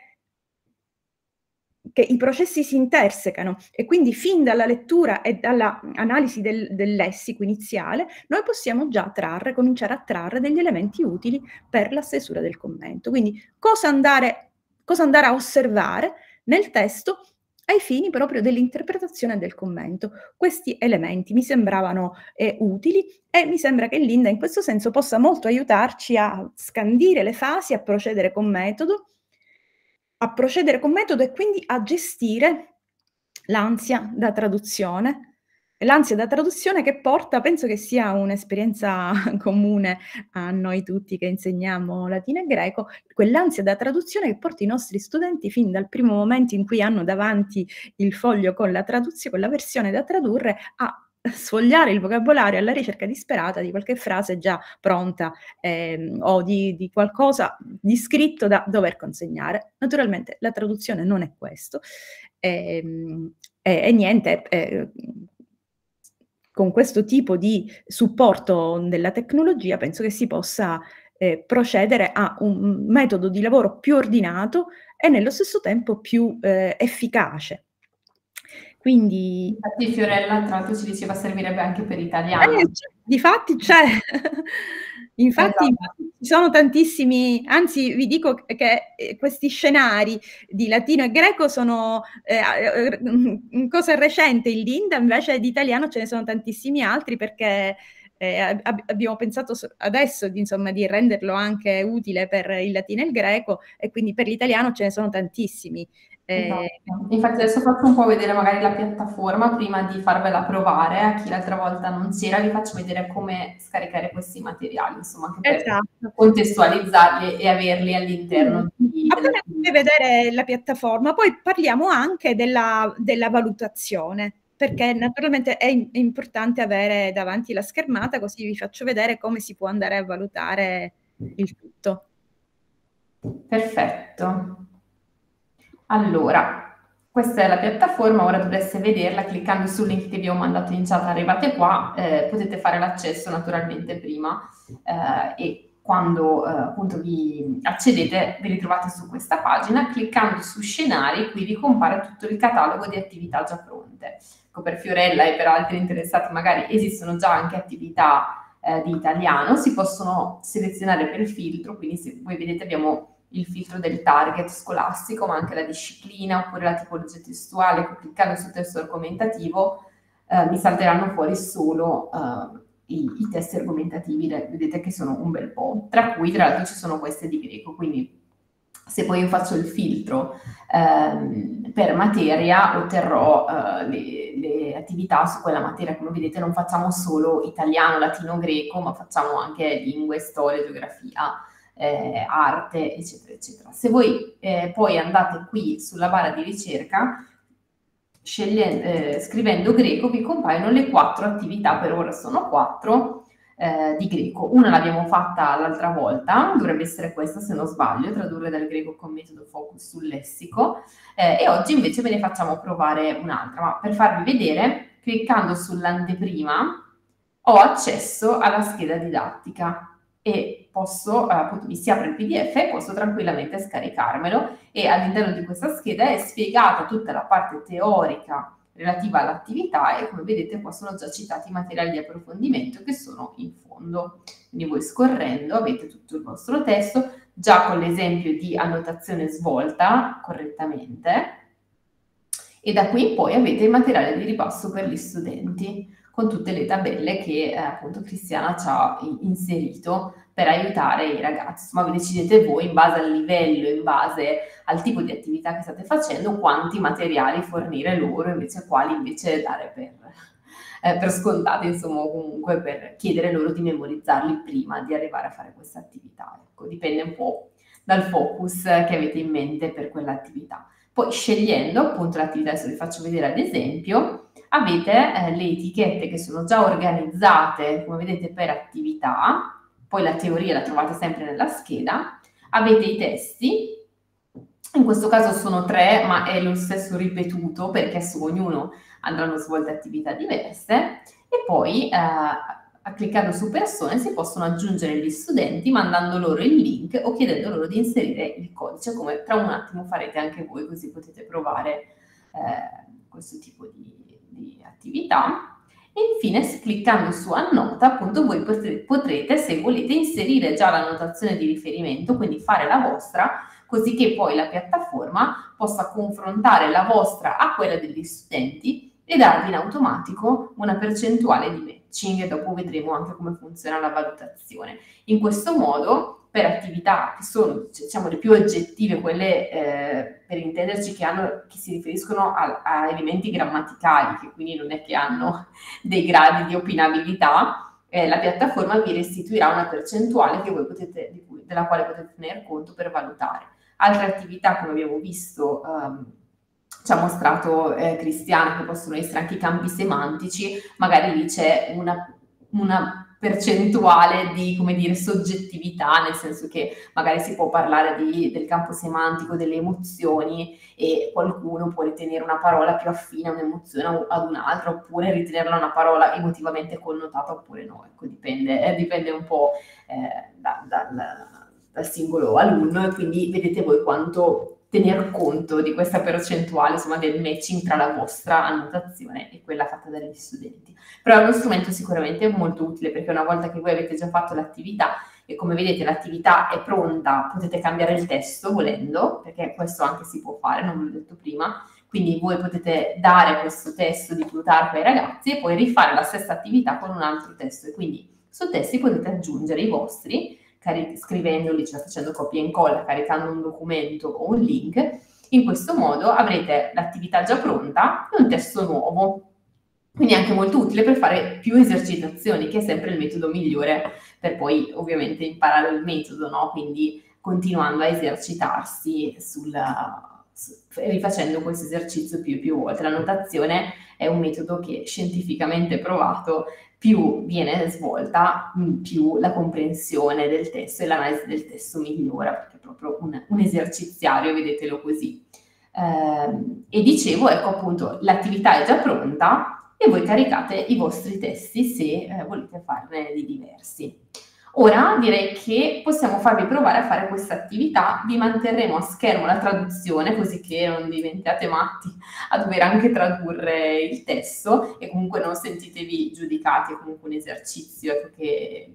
B: che i processi si intersecano e quindi fin dalla lettura e dall'analisi del, del lessico iniziale noi possiamo già trarre, cominciare a trarre degli elementi utili per la stesura del commento. Quindi cosa andare, cosa andare a osservare nel testo ai fini proprio dell'interpretazione del commento. Questi elementi mi sembravano eh, utili e mi sembra che Linda in questo senso possa molto aiutarci a scandire le fasi, a procedere con metodo, a procedere con metodo e quindi a gestire l'ansia da traduzione, L'ansia da traduzione che porta, penso che sia un'esperienza comune a noi tutti che insegniamo latino e greco, quell'ansia da traduzione che porta i nostri studenti fin dal primo momento in cui hanno davanti il foglio con la traduzione, con la versione da tradurre, a sfogliare il vocabolario alla ricerca disperata di qualche frase già pronta ehm, o di, di, qualcosa di scritto da dover consegnare. Naturalmente la traduzione non è questo. E, ehm, e, e niente, eh, con questo tipo di supporto della tecnologia penso che si possa eh, procedere a un metodo di lavoro più ordinato e nello stesso tempo più eh, efficace. Quindi...
A: Infatti Fiorella tra l'altro ci diceva servirebbe anche per italiani. Eh, cioè, difatti c'è. Infatti esatto.
B: ci sono tantissimi, anzi vi dico che eh, questi scenari di latino e greco sono eh, eh mm, mm, cosa recente in Linda, invece di italiano ce ne sono tantissimi altri perché eh, ab- abbiamo pensato adesso insomma, di renderlo anche utile per il latino e il greco e quindi per l'italiano ce ne sono tantissimi
A: esatto. Infatti adesso faccio un po' vedere magari la piattaforma prima di farvela provare a chi l'altra volta non c'era, vi faccio vedere come scaricare questi materiali, insomma, anche per esatto. contestualizzarli e averli all'interno.
B: Mm. Di, Appena vedere la piattaforma, poi parliamo anche della, della valutazione perché naturalmente è, importante avere davanti la schermata così vi faccio vedere come si può andare a valutare
A: il tutto. Perfetto. Allora, questa è la piattaforma, ora dovreste vederla, cliccando sul link che vi ho mandato in chat arrivate qua, eh, potete fare l'accesso naturalmente prima eh, e quando eh, appunto vi accedete vi ritrovate su questa pagina, cliccando su scenari qui vi compare tutto il catalogo di attività già pronte. Ecco, per Fiorella e per altri interessati magari esistono già anche attività eh, di italiano, si possono selezionare per filtro, quindi se voi vedete abbiamo il filtro del target scolastico, ma anche la disciplina oppure la tipologia testuale, cliccando sul testo argomentativo eh, mi salteranno fuori solo eh, i, i, testi argomentativi, vedete che sono un bel po', tra cui tra l'altro ci sono queste di greco, quindi se poi io faccio il filtro ehm, per materia otterrò eh, le, le, attività su quella materia, come vedete non facciamo solo italiano, latino, greco, ma facciamo anche lingue, storia, geografia eh, arte, eccetera, eccetera. Se voi eh, poi andate qui sulla barra di ricerca, eh, scrivendo greco, vi compaiono le quattro attività, per ora sono quattro, eh, di greco. Una l'abbiamo fatta l'altra volta, dovrebbe essere questa se non sbaglio, tradurre dal greco con metodo focus sul lessico, eh, e oggi invece ve ne facciamo provare un'altra, ma per farvi vedere, cliccando sull'anteprima, ho accesso alla scheda didattica e posso, eh, appunto, mi si apre il PDF e posso tranquillamente scaricarmelo e all'interno di questa scheda è spiegata tutta la parte teorica relativa all'attività e come vedete qua sono già citati i materiali di approfondimento che sono in fondo. Quindi voi scorrendo avete tutto il vostro testo, già con l'esempio di annotazione svolta correttamente e da qui in poi avete il materiale di ripasso per gli studenti con tutte le tabelle che eh, appunto Cristiana ci ha inserito per aiutare i ragazzi. Insomma, vi decidete voi in base al livello, in base al tipo di attività che state facendo, quanti materiali fornire loro, invece quali invece dare per, eh, per scontate, insomma, comunque per chiedere loro di memorizzarli prima di arrivare a fare questa attività. Ecco, dipende un po' dal focus che avete in mente per quell'attività. Poi scegliendo appunto l'attività, adesso vi faccio vedere ad esempio, avete eh, le etichette che sono già organizzate, come vedete, per attività, poi la teoria la trovate sempre nella scheda, avete i testi, in questo caso sono tre, ma è lo stesso ripetuto perché su ognuno andranno svolte attività diverse, e poi eh, cliccando su persone si possono aggiungere gli studenti mandando loro il link o chiedendo loro di inserire il codice, come tra un attimo farete anche voi, così potete provare eh, questo tipo di, di attività e infine cliccando su annota appunto voi potrete se volete inserire già la notazione di riferimento quindi fare la vostra così che poi la piattaforma possa confrontare la vostra a quella degli studenti e darvi in automatico una percentuale di matching e dopo vedremo anche come funziona la valutazione in questo modo per attività che sono diciamo, le più oggettive, quelle eh, per intenderci che, hanno, che si riferiscono a, a, elementi grammaticali, che quindi non è che hanno dei gradi di opinabilità, eh, la piattaforma vi restituirà una percentuale potete, della quale potete tener conto per valutare. Altre attività, come abbiamo visto, ehm, ci ha mostrato eh, Cristiano, che possono essere anche i campi semantici, magari lì c'è una, una percentuale di, come dire, soggettività, nel senso che magari si può parlare di, del campo semantico, delle emozioni e qualcuno può ritenere una parola più affine a un'emozione ad un'altra oppure ritenerla una parola emotivamente connotata oppure no, ecco, dipende, eh, dipende un po' eh, da, da, da, dal singolo alunno e quindi vedete voi quanto tener conto di questa percentuale, insomma, del matching tra la vostra annotazione e quella fatta dagli studenti. Però è uno strumento sicuramente molto utile perché una volta che voi avete già fatto l'attività e come vedete l'attività è pronta, potete cambiare il testo volendo, perché questo anche si può fare, non ve l'ho detto prima, quindi voi potete dare questo testo di Plutarco ai ragazzi e poi rifare la stessa attività con un altro testo e quindi su testi potete aggiungere i vostri cari- scrivendoli, cioè facendo copia e incolla, caricando un documento o un link. In questo modo avrete l'attività già pronta e un testo nuovo. Quindi è anche molto utile per fare più esercitazioni, che è sempre il metodo migliore per poi ovviamente imparare il metodo, no? Quindi continuando a esercitarsi sulla, su, rifacendo questo esercizio più e più volte. La notazione è un metodo che scientificamente provato più viene svolta, mm, più la comprensione del testo e l'analisi del testo migliora, perché è proprio un, un eserciziario, vedetelo così. Eh, e dicevo, ecco appunto, l'attività è già pronta e voi caricate i vostri testi se eh, volete farne di diversi. Ora direi che possiamo farvi provare a fare questa attività, vi manterremo a schermo la traduzione così che non diventiate matti a dover anche tradurre il testo e comunque non sentitevi giudicati, è comunque un esercizio che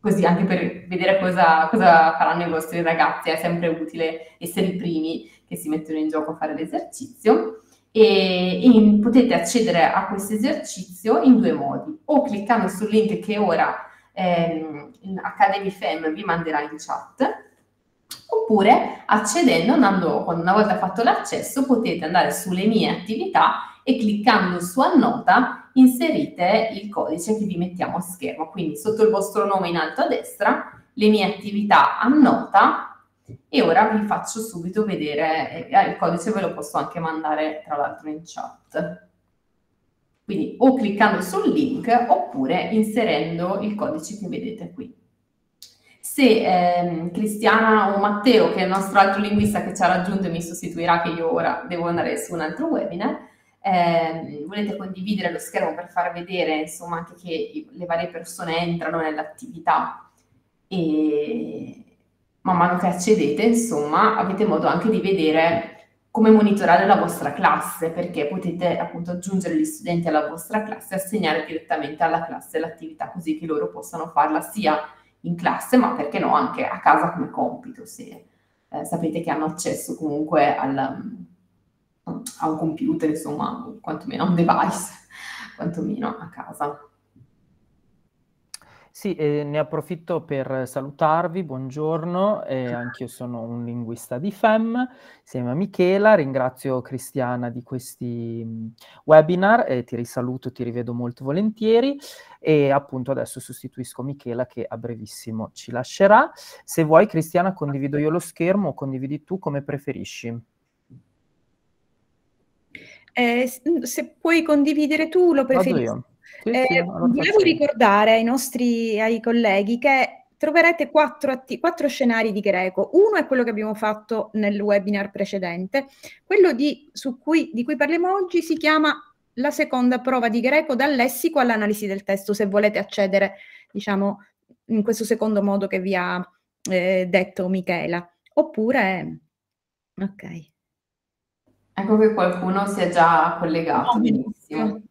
A: così anche per vedere cosa, cosa, faranno i vostri ragazzi, è sempre utile essere i primi che si mettono in gioco a fare l'esercizio. E, e potete accedere a questo esercizio in due modi, o cliccando sul link che ora ehm, Academy Fam vi manderà in chat oppure accedendo, andando, una volta fatto l'accesso, potete andare sulle mie attività e cliccando su annota inserite il codice che vi mettiamo a schermo. Quindi sotto il vostro nome in alto a destra, le mie attività annota e ora vi faccio subito vedere, eh, il codice ve lo posso anche mandare tra l'altro in chat. Quindi o cliccando sul link oppure inserendo il codice che vedete qui. Se ehm, Cristiana o Matteo, che è il nostro altro linguista che ci ha raggiunto e mi sostituirà, che io ora devo andare su un altro webinar, eh, volete condividere lo schermo per far vedere insomma anche che le varie persone entrano nell'attività e man mano che accedete insomma avete modo anche di vedere come monitorare la vostra classe, perché potete appunto aggiungere gli studenti alla vostra classe e assegnare direttamente alla classe l'attività così che loro possano farla sia in classe, ma perché no, anche a casa come compito, se eh, sapete che hanno accesso comunque al, a un computer, insomma, quantomeno a un device, quantomeno a casa.
C: Sì, eh, ne approfitto per salutarvi, buongiorno, eh, anch'io sono un linguista di FEM, insieme a Michela, ringrazio Cristiana di questi mh, mhmm, webinar, eh, ti risaluto, ti rivedo molto volentieri e appunto adesso sostituisco Michela che a brevissimo ci lascerà. Se vuoi Cristiana condivido io lo schermo o condividi tu come preferisci.
B: Eh, mhmm, se puoi condividere tu lo preferisco. Sì, eh, volevo ricordare ai nostri ai colleghi che troverete quattro, atti- quattro, scenari di greco. Uno è quello che abbiamo fatto nel webinar precedente, quello di, cui, di cui parliamo oggi si chiama la seconda prova di greco dal lessico all'analisi del testo, se volete accedere, diciamo, in questo secondo modo che vi ha eh, detto Michela. Oppure,
A: ok. Ecco che qualcuno si è già collegato. No, ah, benissimo.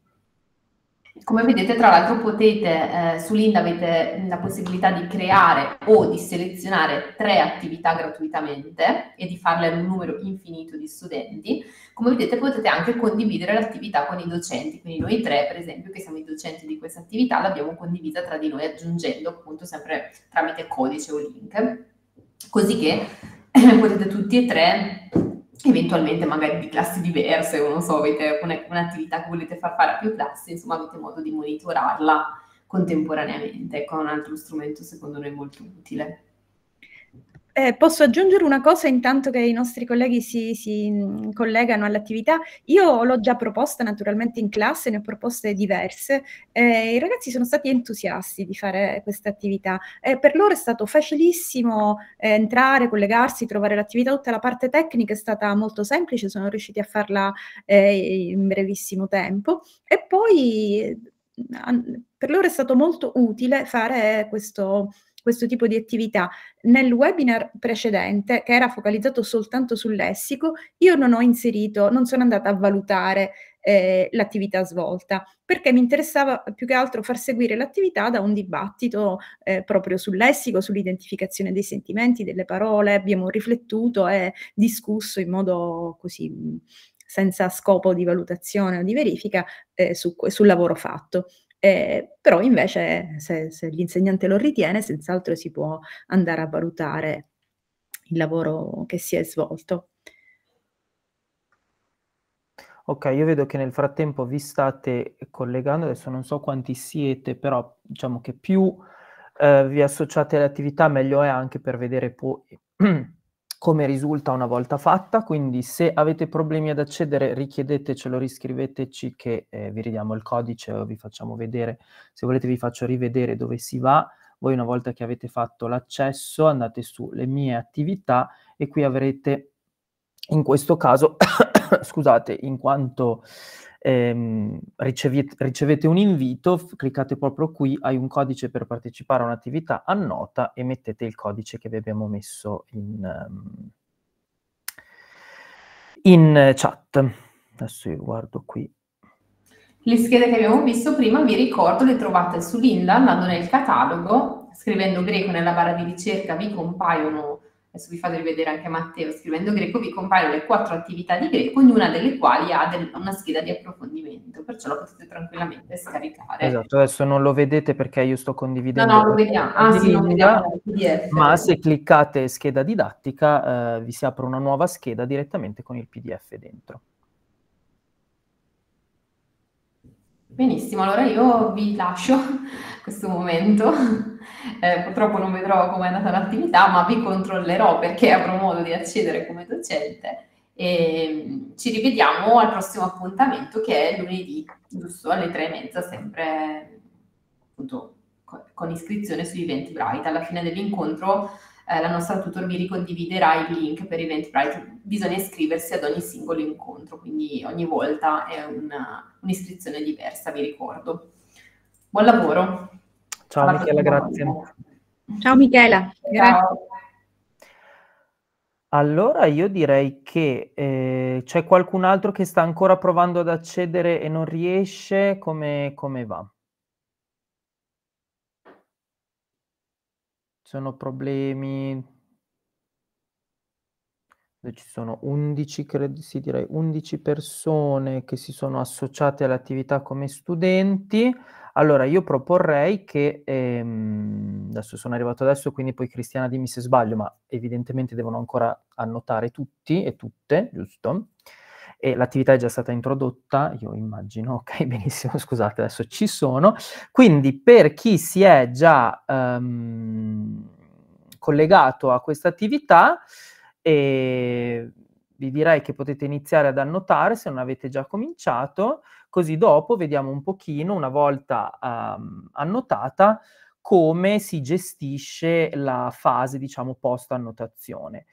A: Come vedete, tra l'altro, potete eh, su Linda avete la possibilità di creare o di selezionare tre attività gratuitamente e di farle a un numero infinito di studenti. Come vedete, potete anche condividere l'attività con i docenti. Quindi, noi tre, per esempio, che siamo i docenti di questa attività, l'abbiamo condivisa tra di noi, aggiungendo appunto sempre tramite codice o link. Così che potete tutti e tre eventualmente magari di classi diverse, o non so, avete un'attività che volete far fare a più classi, insomma avete modo di monitorarla contemporaneamente, ecco, un altro strumento secondo noi molto utile.
B: Eh, posso aggiungere una cosa intanto che i nostri colleghi si, si mm, collegano all'attività? Io l'ho già proposta naturalmente in classe, ne ho proposte diverse. Eh, I ragazzi sono stati entusiasti di fare questa attività. Eh, per loro è stato facilissimo eh, entrare, collegarsi, trovare l'attività. Tutta la parte tecnica è stata molto semplice, sono riusciti a farla eh, in brevissimo tempo. E poi eh, per loro è stato molto utile fare questo questo tipo di attività. Nel webinar precedente, che era focalizzato soltanto sul lessico, io non ho inserito, non sono andata a valutare eh, l'attività svolta, perché mi interessava più che altro far seguire l'attività da un dibattito eh, proprio sul lessico, sull'identificazione dei sentimenti, delle parole, abbiamo riflettuto e discusso in modo così senza scopo di valutazione o di verifica eh, su, sul lavoro fatto. Eh, però invece se, se l'insegnante lo ritiene, senz'altro si può andare a valutare il lavoro che si è svolto.
C: Ok, io vedo che nel frattempo vi state collegando, adesso non so quanti siete, però diciamo che più eh, vi associate alle attività meglio è anche per vedere poi come risulta una volta fatta, quindi se avete problemi ad accedere richiedetecelo, riscriveteci che eh, vi ridiamo il codice o vi facciamo vedere, se volete vi faccio rivedere dove si va, voi una volta che avete fatto l'accesso andate su le mie attività e qui avrete in questo caso, scusate, in quanto ehm, ricevete, ricevete, un invito, cliccate proprio qui, hai un codice per partecipare a un'attività, annota e mettete il codice che vi abbiamo messo in, ehm, in chat. Adesso io guardo qui.
A: Le schede che abbiamo visto prima, vi ricordo, le trovate su Linda andando nel catalogo, scrivendo greco nella barra di ricerca vi compaiono adesso vi fate rivedere anche Matteo scrivendo greco, vi compaiono le quattro attività di greco, ognuna delle quali ha del, una scheda di approfondimento, perciò la potete tranquillamente scaricare. Esatto,
C: adesso non lo vedete perché io sto condividendo. No, no, lo vediamo. Ah, sì, lo vediamo PDF. Ma se cliccate scheda didattica eh, vi si apre una nuova scheda direttamente con il PDF dentro.
A: Benissimo, allora io vi lascio questo momento. Eh, purtroppo non vedrò come è andata l'attività, ma vi controllerò perché avrò modo di accedere come docente. E mm, ci rivediamo al prossimo appuntamento che è lunedì, giusto alle tre e mezza, sempre appunto con iscrizione sugli eventi Bright. Alla fine dell'incontro eh, la nostra tutor vi ricondividerà il link per Eventbrite. Bisogna iscriversi ad ogni singolo incontro, quindi ogni volta è una, un'iscrizione diversa, vi ricordo. Buon lavoro.
C: Ciao Alla Michela, grazie. Volta.
A: Ciao Michela, grazie. Ciao.
C: Allora io direi che eh, c'è qualcun altro che sta ancora provando ad accedere e non riesce, come, come va? sono problemi ci sono 11, credo, sì, direi 11 persone che si sono associate all'attività come studenti. Allora io proporrei che, ehm, adesso sono arrivato adesso, quindi poi Cristiana dimmi se sbaglio, ma evidentemente devono ancora annotare tutti e tutte, giusto? e l'attività è già stata introdotta, io immagino, ok, benissimo, scusate, adesso ci sono. Quindi per chi si è già um, collegato a questa attività, eh, vi direi che potete iniziare ad annotare se non avete già cominciato, così dopo vediamo un pochino, una volta um, annotata, come si gestisce la fase, diciamo, post-annotazione.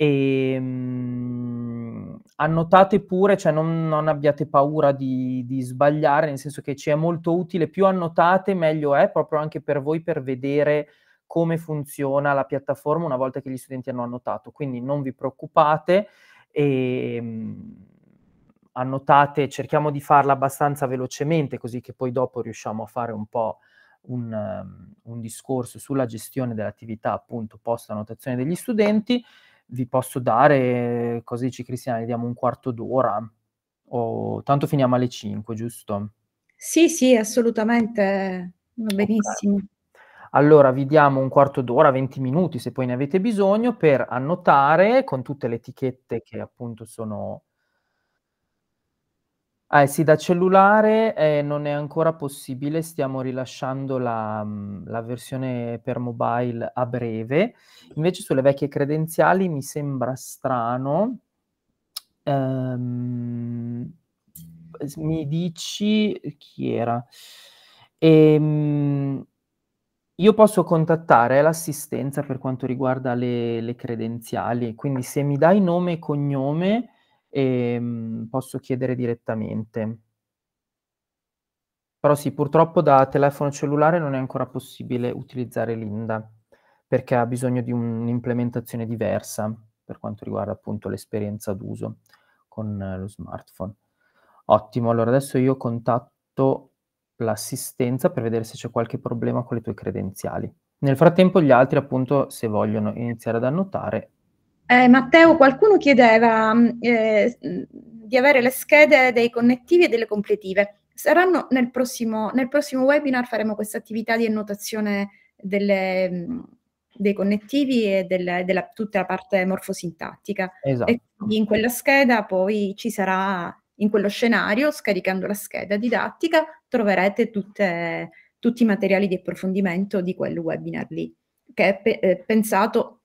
C: E, ehm, mh, annotate pure, cioè non, non abbiate paura di, di, sbagliare, nel senso che ci è molto utile, più annotate meglio è proprio anche per voi per vedere come funziona la piattaforma una volta che gli studenti hanno annotato. Quindi non vi preoccupate e ehm, mh, annotate, cerchiamo di farla abbastanza velocemente così che poi dopo riusciamo a fare un po' Un, un, discorso sulla gestione dell'attività appunto post annotazione degli studenti vi posso dare, cosa dici Cristiana, diamo un quarto d'ora? O tanto finiamo alle 5, giusto?
B: Sì, sì, assolutamente, va benissimo. Okay.
C: Allora vi diamo un quarto d'ora, 20 minuti se poi ne avete bisogno per annotare con tutte le etichette che appunto sono Ah, sì, da cellulare eh, non è ancora possibile, stiamo rilasciando la, mm, la, versione per mobile a breve. Invece sulle vecchie credenziali mi sembra strano. Ehm, mi dici chi era? Ehm, io posso contattare l'assistenza per quanto riguarda le, le credenziali, quindi se mi dai nome e cognome e ehm, posso chiedere direttamente. Però sì, purtroppo da telefono cellulare non è ancora possibile utilizzare Linda perché ha bisogno di un'implementazione diversa per quanto riguarda appunto l'esperienza d'uso con eh, lo smartphone. Ottimo, allora adesso io contatto l'assistenza per vedere se c'è qualche problema con le tue credenziali. Nel frattempo gli altri appunto se vogliono iniziare ad annotare
B: eh, Matteo, qualcuno chiedeva mm, eh, mm, di avere le schede dei connettivi e delle completive. Saranno nel prossimo, nel prossimo webinar faremo questa attività di annotazione delle, mm, dei connettivi e delle, della tutta la parte morfosintattica. Esatto. E in quella scheda poi ci sarà, in quello scenario, scaricando la scheda didattica, troverete tutte, tutti i materiali di approfondimento di quel webinar lì, che è pe- eh, pensato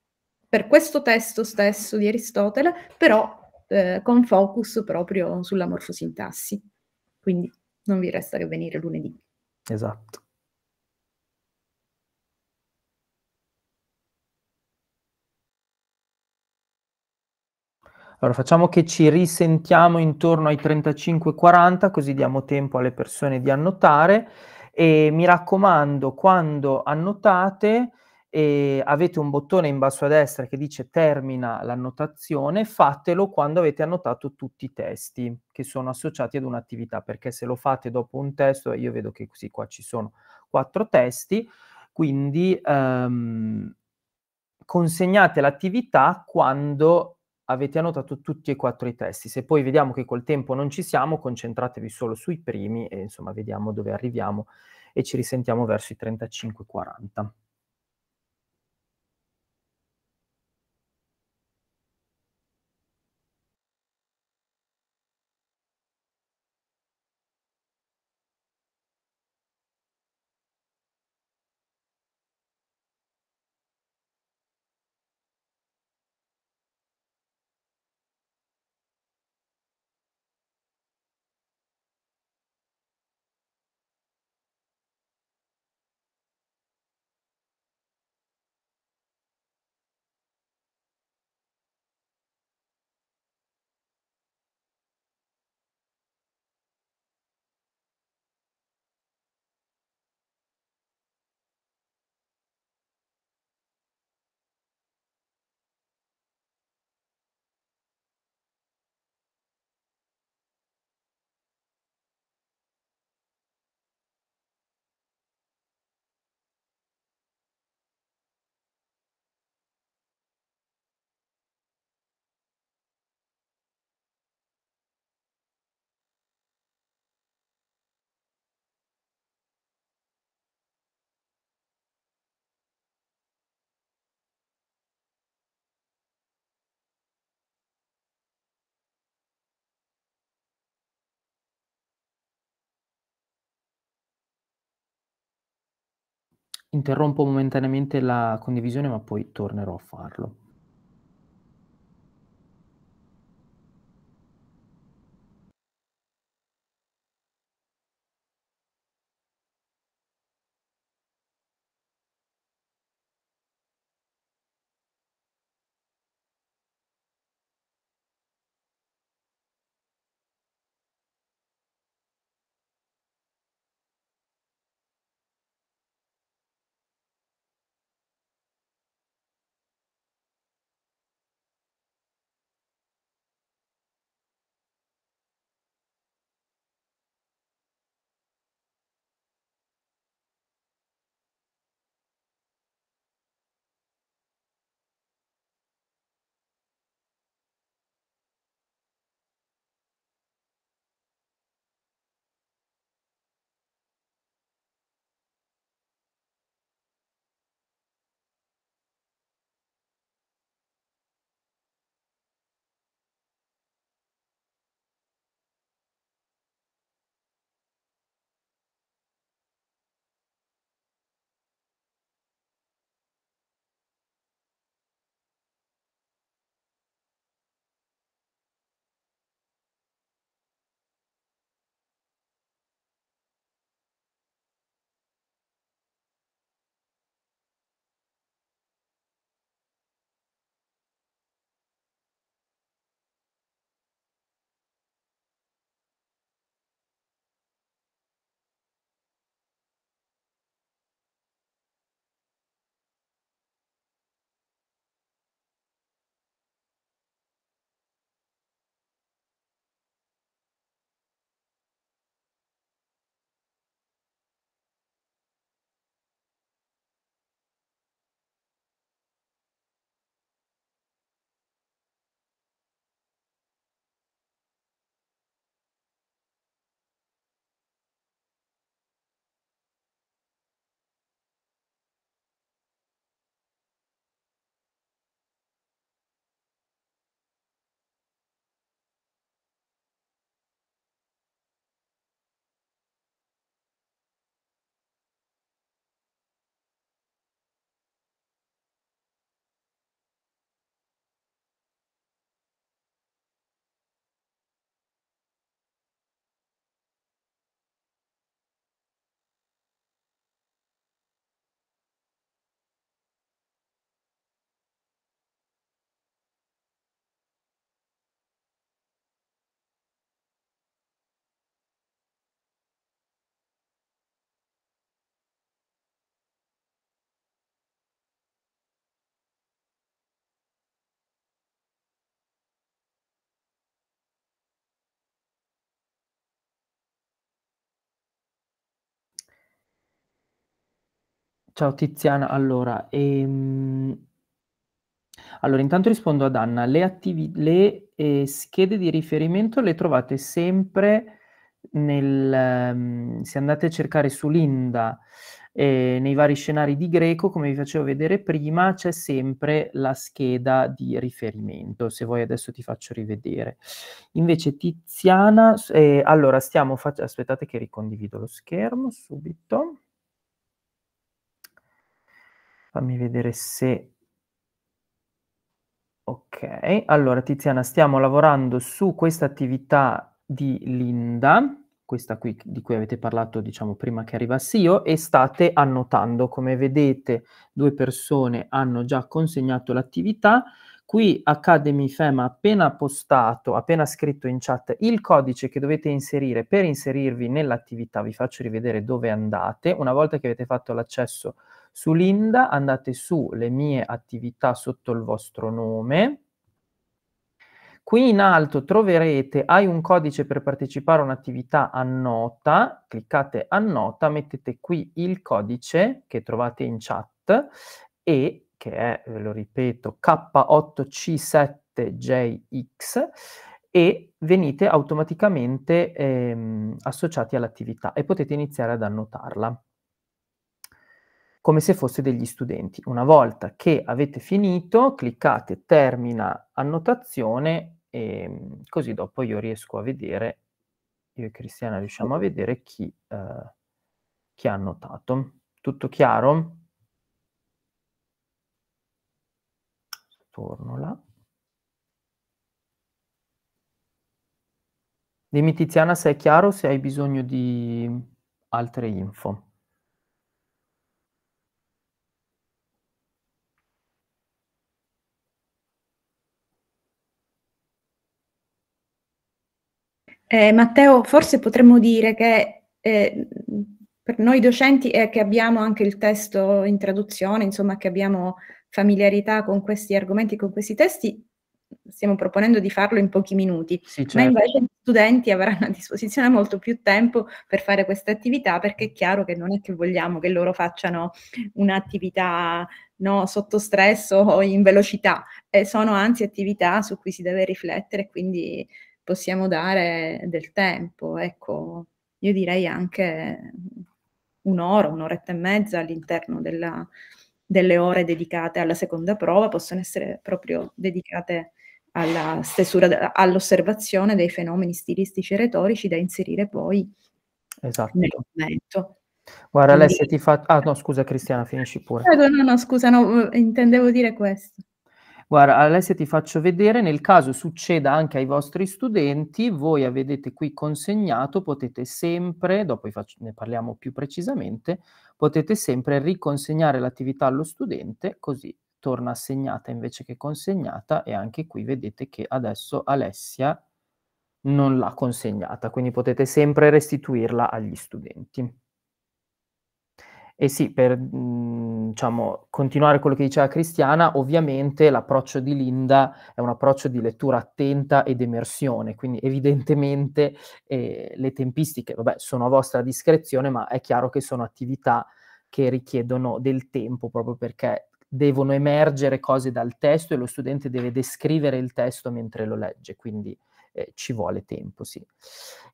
B: per questo testo stesso di Aristotele, però eh, con focus proprio sulla morfosintassi. Quindi non vi resta che venire lunedì.
C: Esatto. Allora facciamo che ci risentiamo intorno ai 35-40 così diamo tempo alle persone di annotare e mi raccomando quando annotate e avete un bottone in basso a destra che dice termina l'annotazione, fatelo quando avete annotato tutti i testi che sono associati ad un'attività, perché se lo fate dopo un testo, io vedo che così qua ci sono quattro testi, quindi ehm, consegnate l'attività quando avete annotato tutti e quattro i testi. Se poi vediamo che col tempo non ci siamo, concentratevi solo sui primi e insomma vediamo dove arriviamo e ci risentiamo verso i 35-40. Interrompo momentaneamente la condivisione, ma poi tornerò a farlo. Ciao Tiziana, allora, ehm, allora intanto rispondo ad Anna, le, attivi- le eh, schede di riferimento le trovate sempre nel, ehm, se andate a cercare su Linda, eh, nei vari scenari di greco, come vi facevo vedere prima, c'è sempre la scheda di riferimento, se vuoi adesso ti faccio rivedere. Invece Tiziana, eh, allora stiamo facendo, aspettate che ricondivido lo schermo subito. Fammi vedere se... Ok, allora Tiziana, stiamo lavorando su questa attività di Linda, questa qui di cui avete parlato diciamo prima che arrivassi io, e state annotando. Come vedete due persone hanno già consegnato l'attività, Qui Academy Fem ha appena postato, appena scritto in chat il codice che dovete inserire per inserirvi nell'attività. Vi faccio rivedere dove andate. Una volta che avete fatto l'accesso su Linda andate su le mie attività sotto il vostro nome. Qui in alto troverete, hai un codice per partecipare a un'attività annota, cliccate annota, mettete qui il codice che trovate in chat e che è, ve lo ripeto, K8C7JX e venite automaticamente ehm, associati all'attività e potete iniziare ad annotarla come se fosse degli studenti. Una volta che avete finito, cliccate termina annotazione e mm, così dopo io riesco a vedere, io e Cristiana riusciamo a vedere chi, eh, chi ha annotato. Tutto chiaro? Torno là. Dimmi Tiziana se è chiaro, se hai bisogno di altre info.
B: Eh, Matteo, forse potremmo dire che eh, per noi docenti è che abbiamo anche il testo in traduzione, insomma che abbiamo familiarità con questi argomenti, con questi testi, stiamo proponendo di farlo in pochi minuti, sì, certo. ma invece gli studenti avranno a disposizione molto più tempo per fare questa attività perché è chiaro che non è che vogliamo che loro facciano un'attività no, sotto stress o in velocità, eh, sono anzi attività su cui si deve riflettere, quindi possiamo dare del tempo, ecco, io direi anche un'ora, un'oretta e mezza all'interno della, delle ore dedicate alla seconda prova, possono essere proprio dedicate alla stesura, all'osservazione dei fenomeni stilistici e retorici da inserire poi esatto. nel commento. Guarda Alessia
C: ti fa... Ah no, scusa Cristiana, finisci pure.
B: No, no, no, scusa, no, intendevo dire questo.
C: Guarda, Alessia ti faccio vedere, nel caso succeda anche ai vostri studenti, voi avete qui consegnato, potete sempre, dopo faccio, ne parliamo più precisamente, potete sempre riconsegnare l'attività allo studente, così torna assegnata invece che consegnata e anche qui vedete che adesso Alessia non l'ha consegnata, quindi potete sempre restituirla agli studenti. E sì, per mh, mhmm, diciamo, continuare quello che diceva Cristiana, ovviamente l'approccio di Linda è un approccio di lettura attenta ed emersione, quindi evidentemente eh, le tempistiche vabbè, sono a vostra discrezione, ma è chiaro che sono attività che richiedono del tempo proprio perché devono emergere cose dal testo e lo studente deve descrivere il testo mentre lo legge, quindi eh, ci vuole tempo, sì.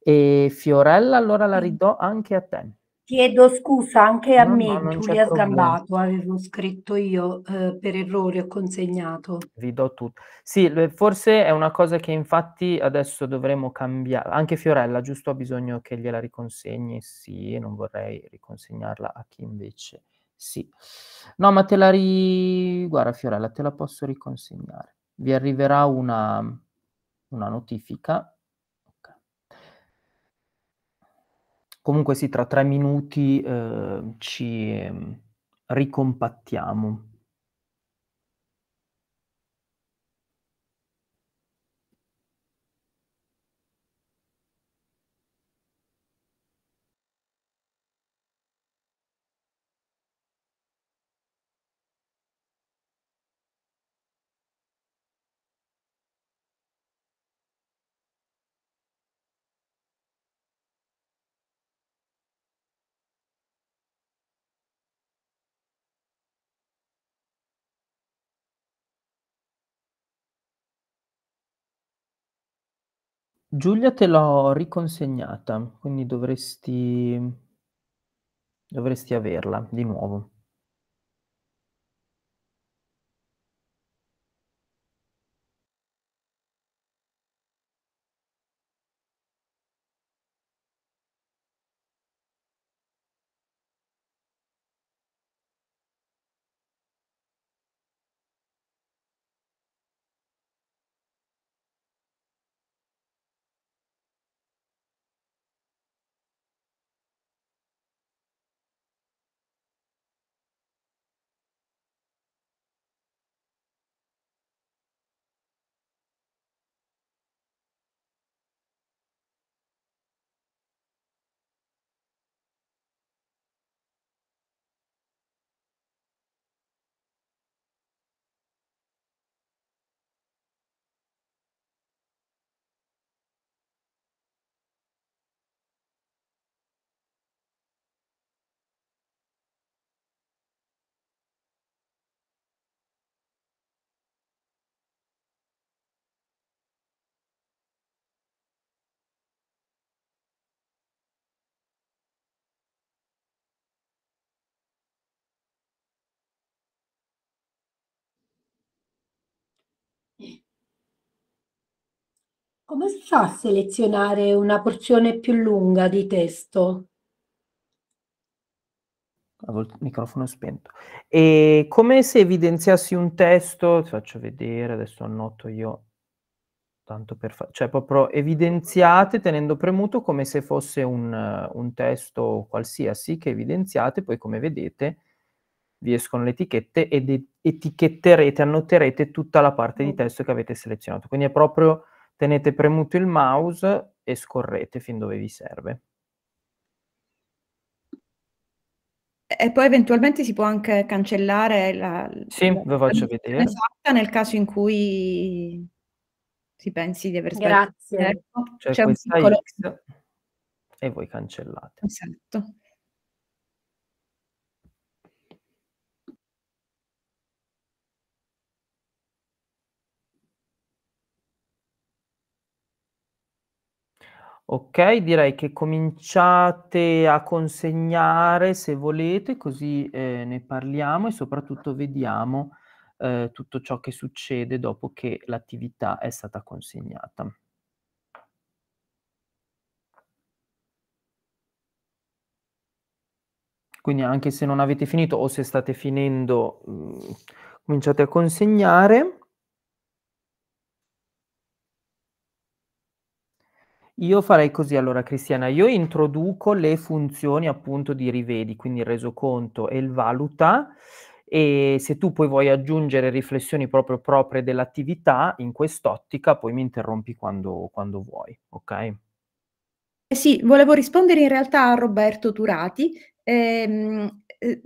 C: E Fiorella, allora la ridò anche a te.
D: Chiedo scusa anche a no, me, no, Giulia Sgambato, avevo scritto io eh, per errore, ho consegnato.
C: Vi do tutto. Sì, forse è una cosa che infatti adesso dovremmo cambiare. Anche Fiorella, giusto, ha bisogno che gliela riconsegni? Sì, non vorrei riconsegnarla a chi invece sì. No, ma te la ri... Guarda Fiorella, te la posso riconsegnare. Vi arriverà una, una notifica Comunque sì, tra tre minuti eh, ci eh, ricompattiamo. Giulia te l'ho riconsegnata, quindi dovresti dovresti averla di nuovo.
D: Come si fa a selezionare una porzione più lunga di testo?
C: Il microfono è spento. E come se evidenziassi un testo, ti faccio vedere, adesso annoto io, tanto per fare, cioè proprio evidenziate tenendo premuto come se fosse un, un testo qualsiasi che evidenziate, poi come vedete vi escono le etichette ed etichetterete, annoterete tutta la parte di mm. testo che avete selezionato. Quindi è proprio tenete premuto il mouse e scorrete fin dove vi serve.
B: E poi eventualmente si può anche cancellare la... Sì, la, ve faccio vedere. Esatta nel caso in cui si pensi di aver sbagliato. Grazie. C'è, cioè, C'è un piccolo...
C: X e voi cancellate. Esatto. Ok, direi che cominciate a consegnare se volete, così eh, ne parliamo e soprattutto vediamo eh, tutto ciò che succede dopo che l'attività è stata consegnata. Quindi anche se non avete finito o se state finendo, mh, mm, cominciate a consegnare. Io farei così allora Cristiana, io introduco le funzioni appunto di rivedi, quindi il resoconto e il valuta e se tu poi vuoi aggiungere riflessioni proprio proprie dell'attività in quest'ottica poi mi interrompi quando, quando vuoi, ok?
B: Eh sì, volevo rispondere in realtà a Roberto Turati. Ehm, eh,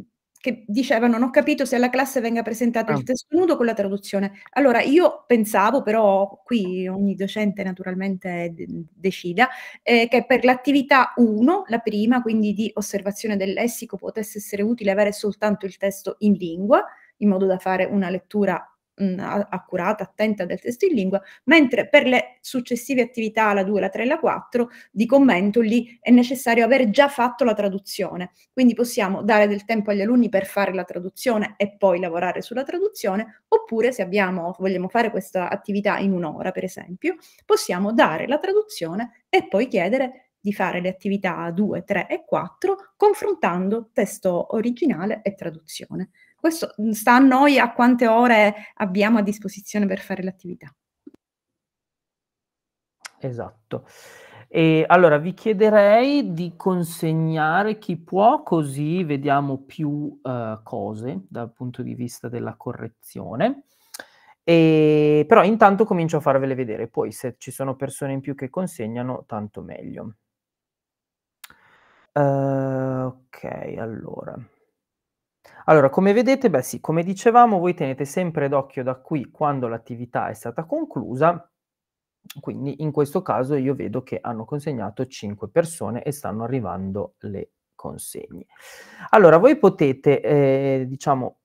B: che diceva non ho capito se alla classe venga presentato ah. il testo nudo con la traduzione. Allora io pensavo però, qui ogni docente naturalmente decida, eh, che per l'attività 1, la prima, quindi di osservazione del lessico, potesse essere utile avere soltanto il testo in lingua, in modo da fare una lettura mh, accurata, attenta del testo in lingua, mentre per le successive attività, la 2, la 3 e la 4, di commento lì è necessario aver già fatto la traduzione. Quindi possiamo dare del tempo agli alunni per fare la traduzione e poi lavorare sulla traduzione, oppure se abbiamo, vogliamo fare questa attività in un'ora, per esempio, possiamo dare la traduzione e poi chiedere di fare le attività 2, 3 e 4 confrontando testo originale e traduzione. Questo mm, sta a noi a quante ore abbiamo a disposizione per fare l'attività.
C: Esatto. E allora vi chiederei di consegnare chi può, così vediamo più uh, cose dal punto di vista della correzione. E, però intanto comincio a farvele vedere, poi se ci sono persone in più che consegnano, tanto meglio. Uh, ok, allora. Allora, come vedete, beh sì, come dicevamo, voi tenete sempre d'occhio da qui quando l'attività è stata conclusa, quindi in questo caso io vedo che hanno consegnato 5 persone e stanno arrivando le consegne. Allora, voi potete, eh, diciamo,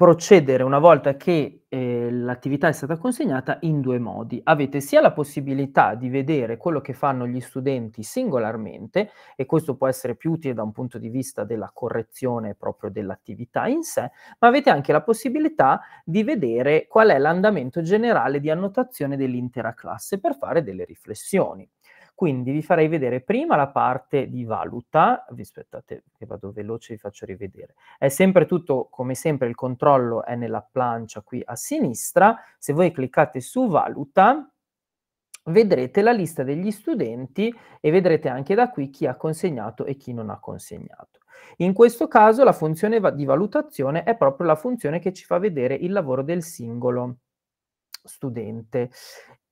C: procedere una volta che eh, l'attività è stata consegnata in due modi. Avete sia la possibilità di vedere quello che fanno gli studenti singolarmente e questo può essere più utile da un punto di vista della correzione proprio dell'attività in sé, ma avete anche la possibilità di vedere qual è l'andamento generale di annotazione dell'intera classe per fare delle riflessioni. Quindi vi farei vedere prima la parte di valuta, vi aspettate che vado veloce, vi faccio rivedere. È sempre tutto, come sempre, il controllo è nella plancia qui a sinistra. Se voi cliccate su valuta, vedrete la lista degli studenti e vedrete anche da qui chi ha consegnato e chi non ha consegnato. In questo caso la funzione di valutazione è proprio la funzione che ci fa vedere il lavoro del singolo studente.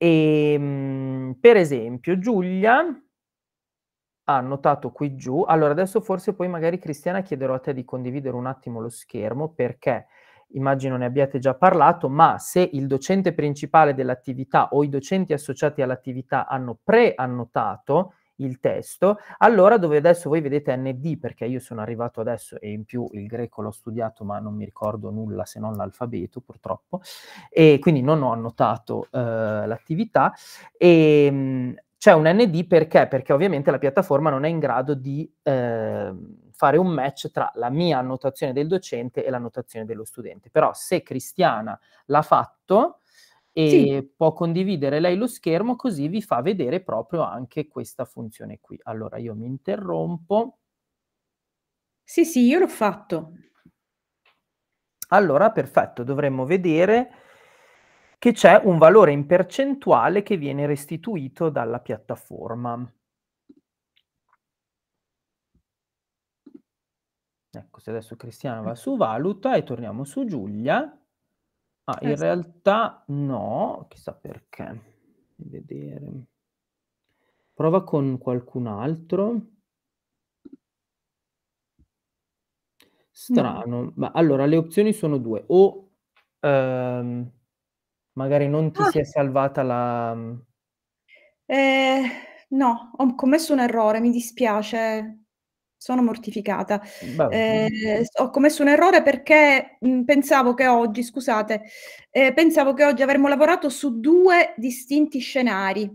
C: E, ehm, per esempio, Giulia ha ah, notato qui giù, allora adesso forse poi magari Cristiana chiederò a te di condividere un attimo lo schermo perché immagino ne abbiate già parlato, ma se il docente principale dell'attività o i docenti associati all'attività hanno preannotato, il testo, allora dove adesso voi vedete ND, perché io sono arrivato adesso e in più il greco l'ho studiato, ma non mi ricordo nulla se non l'alfabeto purtroppo, e quindi non ho annotato eh, l'attività. E, ehm, c'è un ND perché? Perché ovviamente la piattaforma non è in grado di eh, fare un match tra la mia annotazione del docente e l'annotazione dello studente. Però se Cristiana l'ha fatto, e sì. può condividere lei lo schermo così vi fa vedere proprio anche questa funzione qui. Allora io mi interrompo. Sì, sì, io l'ho fatto. Allora, perfetto, dovremmo vedere che c'è un valore in percentuale che viene restituito dalla piattaforma. Ecco, se adesso Cristiano va su valuta e torniamo su Giulia. Ah, in realtà no, chissà perché. Vedere. Prova con qualcun altro. Strano, no. ma allora le opzioni sono due, o ehm, magari non ti Ah. si è salvata la... Mm, eh,
B: no, ho commesso un errore, mi dispiace sono mortificata. Eh, ho commesso un errore perché mh, mm, pensavo che oggi, scusate, eh, pensavo che oggi avremmo lavorato su due distinti scenari,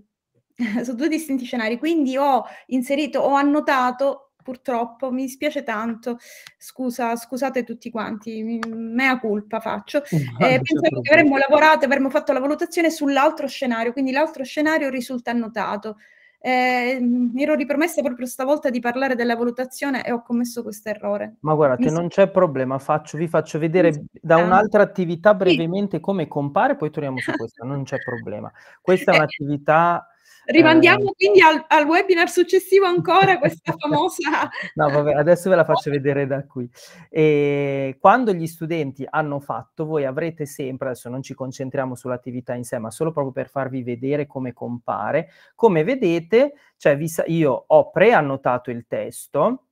B: su due distinti scenari, quindi ho inserito, ho annotato, purtroppo, mi dispiace tanto, scusa, scusate tutti quanti, mea culpa faccio, eh, pensavo che avremmo lavorato, avremmo fatto la valutazione sull'altro scenario, quindi l'altro scenario risulta annotato. Eh, mi ero ripromessa proprio stavolta di parlare della valutazione e ho commesso questo errore.
C: Ma guardate, mi non c'è problema, faccio, vi faccio vedere sì. da ah. un'altra attività brevemente sì. come compare, poi torniamo su questa, non c'è problema. Questa è eh. un'attività Rimandiamo eh, quindi al, al, webinar successivo ancora questa famosa... no, vabbè, adesso ve la faccio vedere da qui. E quando gli studenti hanno fatto, voi avrete sempre, adesso non ci concentriamo sull'attività in sé, ma solo proprio per farvi vedere come compare, come vedete, cioè vi, io ho preannotato il testo,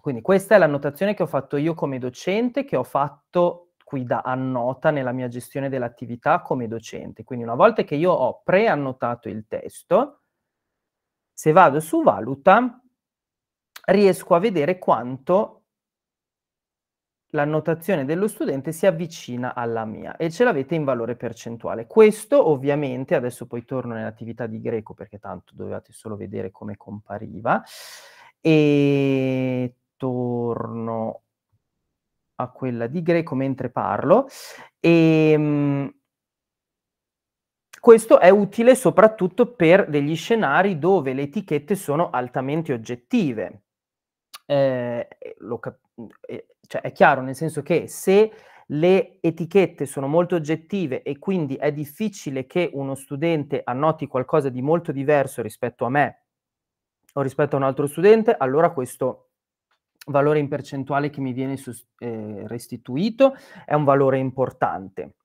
C: quindi questa è l'annotazione che ho fatto io come docente, che ho fatto qui da annota nella mia gestione dell'attività come docente. Quindi una volta che io ho preannotato il testo, se vado su valuta, riesco a vedere quanto l'annotazione dello studente si avvicina alla mia e ce l'avete in valore percentuale. Questo ovviamente, adesso poi torno nell'attività di greco perché tanto dovevate solo vedere come compariva, e torno a quella di greco mentre parlo e ehm, questo è utile soprattutto per degli scenari dove le etichette sono altamente oggettive. Eh, cap- mm, cioè è chiaro nel senso che se le etichette sono molto oggettive e quindi è difficile che uno studente annoti qualcosa di molto diverso rispetto a me o rispetto a un altro studente, allora questo valore in percentuale che mi viene sus- eh, restituito è un valore importante.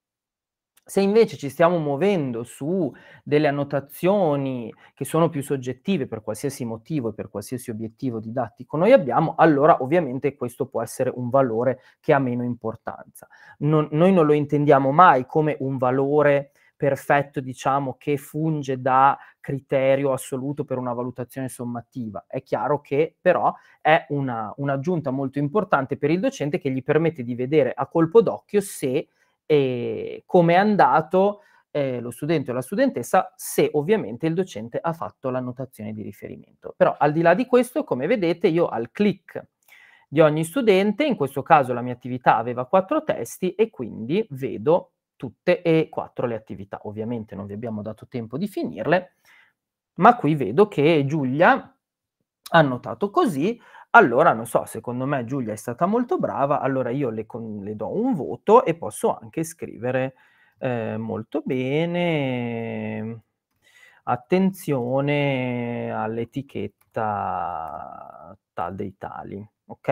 C: Se invece ci stiamo muovendo su delle annotazioni che sono più soggettive per qualsiasi motivo e per qualsiasi obiettivo didattico noi abbiamo, allora ovviamente questo può essere un valore che ha meno importanza. Non, noi non lo intendiamo mai come un valore perfetto, diciamo, che funge da criterio assoluto per una valutazione sommativa. È chiaro che però è una, un'aggiunta molto importante per il docente che gli permette di vedere a colpo d'occhio se eh, come è andato eh, lo studente o la studentessa se ovviamente il docente ha fatto la notazione di riferimento. Però al di là di questo, come vedete, io al click di ogni studente, in questo caso la mia attività aveva quattro testi e quindi vedo tutte e quattro le attività. Ovviamente non vi abbiamo dato tempo di finirle, ma qui vedo che Giulia ha notato così, allora non so, secondo me Giulia è stata molto brava, allora io le, con, le do un voto e posso anche scrivere eh, molto bene, attenzione all'etichetta tutta, tutta dei tali. Ok?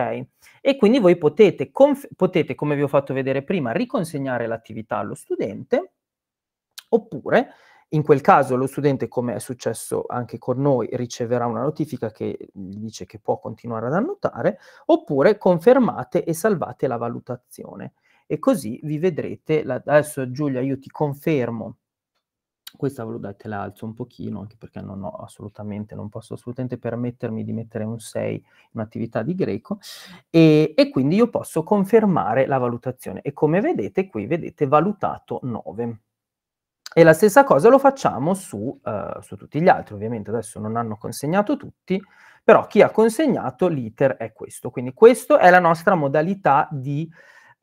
C: E quindi voi potete, potete, come vi ho fatto vedere prima, riconsegnare l'attività allo studente, oppure in quel caso lo studente, come è successo anche con noi, riceverà una notifica che gli dice che può continuare ad annotare, oppure confermate e salvate la valutazione. E così vi vedrete, la, adesso Giulia io ti confermo questa valuta te la alzo un pochino, anche perché non ho assolutamente, non posso assolutamente permettermi di mettere un 6 in un'attività di greco, e, e quindi io posso confermare la valutazione. E come vedete qui, vedete valutato 9. E la stessa cosa lo facciamo su, uh, su, tutti gli altri, ovviamente adesso non hanno consegnato tutti, però chi ha consegnato l'iter è questo. Quindi questa è la nostra modalità di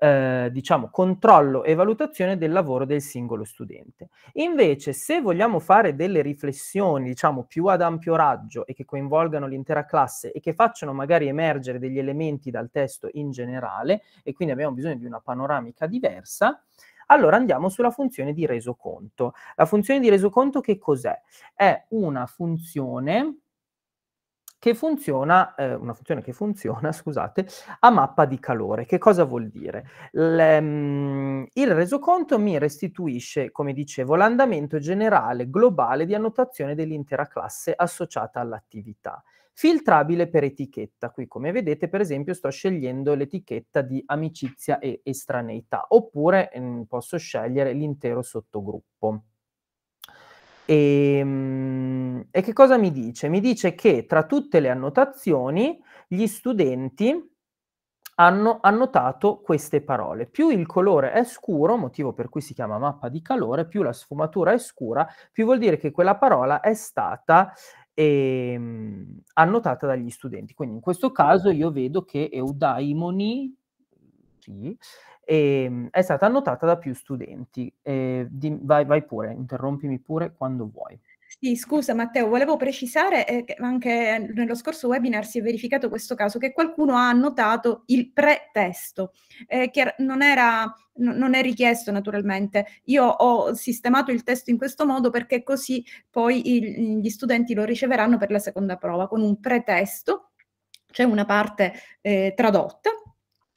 C: eh, diciamo, controllo e valutazione del lavoro del singolo studente. Invece, se vogliamo fare delle riflessioni, diciamo, più ad ampio raggio e che coinvolgano l'intera classe e che facciano magari emergere degli elementi dal testo in generale, e quindi abbiamo bisogno di una panoramica diversa, allora andiamo sulla funzione di resoconto. La funzione di resoconto che cos'è? È una funzione che funziona, eh, una funzione che funziona, scusate, a mappa di calore. Che cosa vuol dire? L'em, il resoconto mi restituisce, come dicevo, l'andamento generale globale di annotazione dell'intera classe associata all'attività. Filtrabile per etichetta. Qui, come vedete, per esempio, sto scegliendo l'etichetta di amicizia e estraneità, oppure mh, mm, posso scegliere l'intero sottogruppo. E, ehm, e, che cosa mi dice? Mi dice che tra tutte le annotazioni gli studenti hanno annotato queste parole. Più il colore è scuro, motivo per cui si chiama mappa di calore, più la sfumatura è scura, più vuol dire che quella parola è stata eh, annotata dagli studenti. Quindi in questo caso io vedo che eudaimoni sì, e ehm, è stata annotata da più studenti. Eh, di, vai, vai, pure, interrompimi pure quando vuoi.
B: Sì, scusa Matteo, volevo precisare eh, che anche nello scorso webinar si è verificato questo caso che qualcuno ha annotato il pretesto, eh, che non, era, n- non è richiesto naturalmente. Io ho sistemato il testo in questo modo perché così poi il, gli studenti lo riceveranno per la seconda prova con un pretesto, c'è cioè una parte eh, tradotta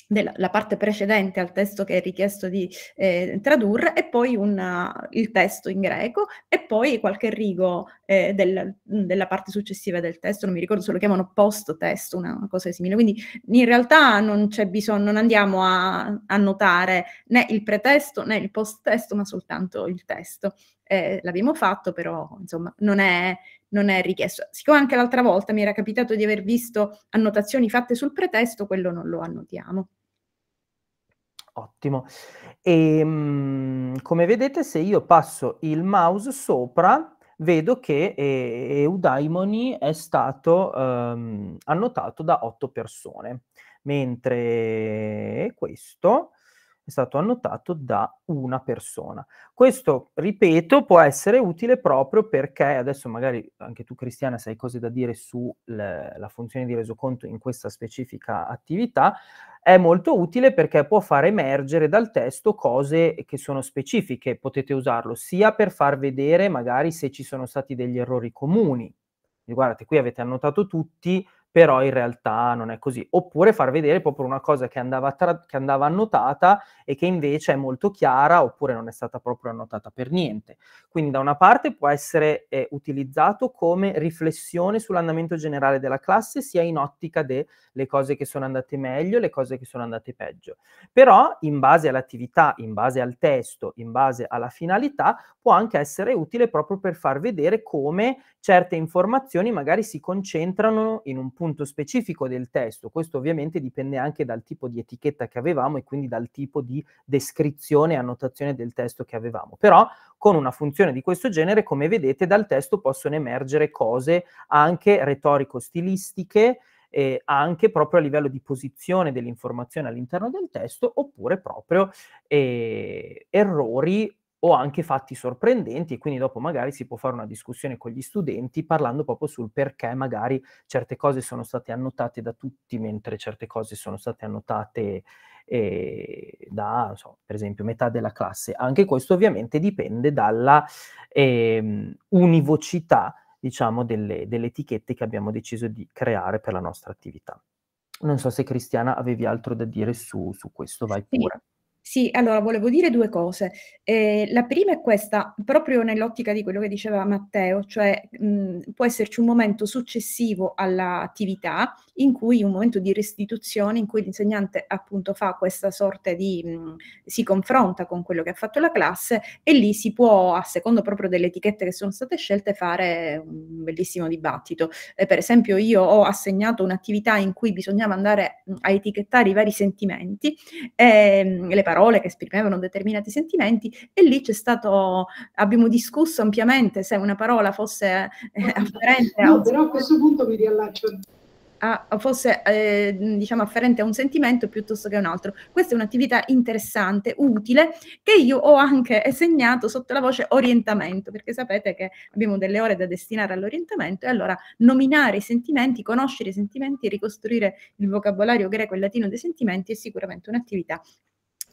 B: della parte precedente al testo che è richiesto di eh, tradurre e poi una, il testo in greco e poi qualche rigo eh, del, della parte successiva del testo, non mi ricordo se lo chiamano post testo, una, una cosa simile. Quindi in realtà non c'è bisogno, non andiamo a, a notare né il pretesto né il post testo, ma soltanto il testo eh, l'abbiamo fatto, però insomma non è, non è richiesto. Siccome anche l'altra volta mi era capitato di aver visto annotazioni fatte sul pretesto, quello non lo annotiamo.
C: Ottimo. E, ehm, come vedete, se io passo il mouse sopra, vedo che e- eh, Eudaimoni è stato ehm, annotato da otto persone, mentre questo è stato annotato da una persona. Questo, ripeto, può essere utile proprio perché adesso magari anche tu Cristiana sai cose da dire sulla funzione di resoconto in questa specifica attività, è molto utile perché può far emergere dal testo cose che sono specifiche, potete usarlo sia per far vedere magari se ci sono stati degli errori comuni. Guardate, qui avete annotato tutti, però in realtà non è così. Oppure far vedere proprio una cosa che andava, tra- che andava annotata e che invece è molto chiara oppure non è stata proprio annotata per niente. Quindi da una parte può essere eh, utilizzato come riflessione sull'andamento generale della classe, sia in ottica delle cose che sono andate meglio, le cose che sono andate peggio. Però in base all'attività, in base al testo, in base alla finalità, può anche essere utile proprio per far vedere come certe informazioni magari si concentrano in un punto punto specifico del testo. Questo ovviamente dipende anche dal tipo di etichetta che avevamo e quindi dal tipo di descrizione e annotazione del testo che avevamo. Però con una funzione di questo genere, come vedete, dal testo possono emergere cose anche retorico-stilistiche, eh, anche proprio a livello di posizione dell'informazione all'interno del testo, oppure proprio eh, errori o anche fatti sorprendenti e quindi dopo magari si può fare una discussione con gli studenti parlando proprio sul perché magari certe cose sono state annotate da tutti mentre certe cose sono state annotate eh, da, so, per esempio, metà della classe. Anche questo ovviamente dipende dalla eh, univocità diciamo, delle, delle etichette che abbiamo deciso di creare per la nostra attività. Non so se Cristiana avevi altro da dire su, su questo, vai pure. Sì.
B: Sì, allora volevo dire due cose. Eh, la prima è questa, proprio nell'ottica di quello che diceva Matteo, cioè mh, può esserci un momento successivo all'attività, in cui un momento di restituzione, in cui l'insegnante appunto fa questa sorta di, mh, si confronta con quello che ha fatto la classe e lì si può, a secondo proprio delle etichette che sono state scelte, fare un bellissimo dibattito. Eh, per esempio io ho assegnato un'attività in cui bisognava andare a etichettare i vari sentimenti, eh, le parole parole che esprimevano determinati sentimenti e lì c'è stato, abbiamo discusso ampiamente se una parola fosse eh, afferente no, a... però
D: a questo punto mi riallaccio
B: a, fosse eh, diciamo afferente a un sentimento piuttosto che a un altro. Questa è un'attività interessante, utile, che io ho anche segnato sotto la voce orientamento, perché sapete che abbiamo delle ore da destinare all'orientamento e allora nominare i sentimenti, conoscere i sentimenti, ricostruire il vocabolario greco e latino dei sentimenti è sicuramente un'attività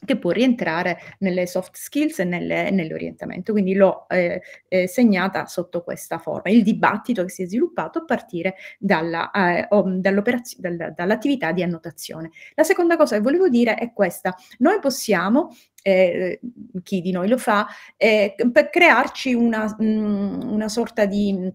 B: che può rientrare nelle soft skills e nelle, nell'orientamento. Quindi l'ho eh, eh, segnata sotto questa forma. Il dibattito che si è sviluppato a partire dalla, eh, dal, dall'attività di annotazione. La seconda cosa che volevo dire è questa. Noi possiamo eh, chi di noi lo fa, eh, per crearci una, mh, mm, una sorta di,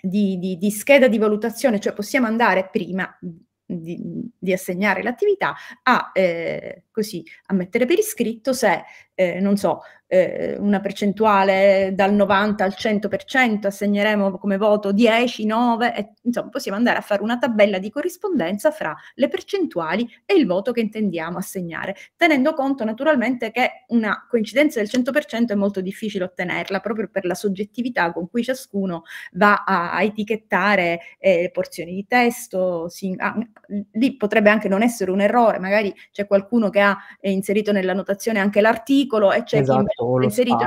B: di, di, di scheda di valutazione, cioè possiamo andare prima
A: di,
B: di, assegnare l'attività a eh, così a mettere per iscritto se, eh, non so, eh, una percentuale dal 90 al 100% assegneremo come voto 10, 9, e, insomma possiamo andare a fare una tabella di corrispondenza fra le percentuali e il voto che intendiamo assegnare, tenendo conto naturalmente che una coincidenza del 100% è molto difficile ottenerla proprio per la soggettività con cui ciascuno va a, a etichettare eh, porzioni di testo, si, ah, lì potrebbe anche non essere un errore, magari c'è qualcuno che ha inserito nella notazione anche l'articolo e c'è esatto, chi ha inserito.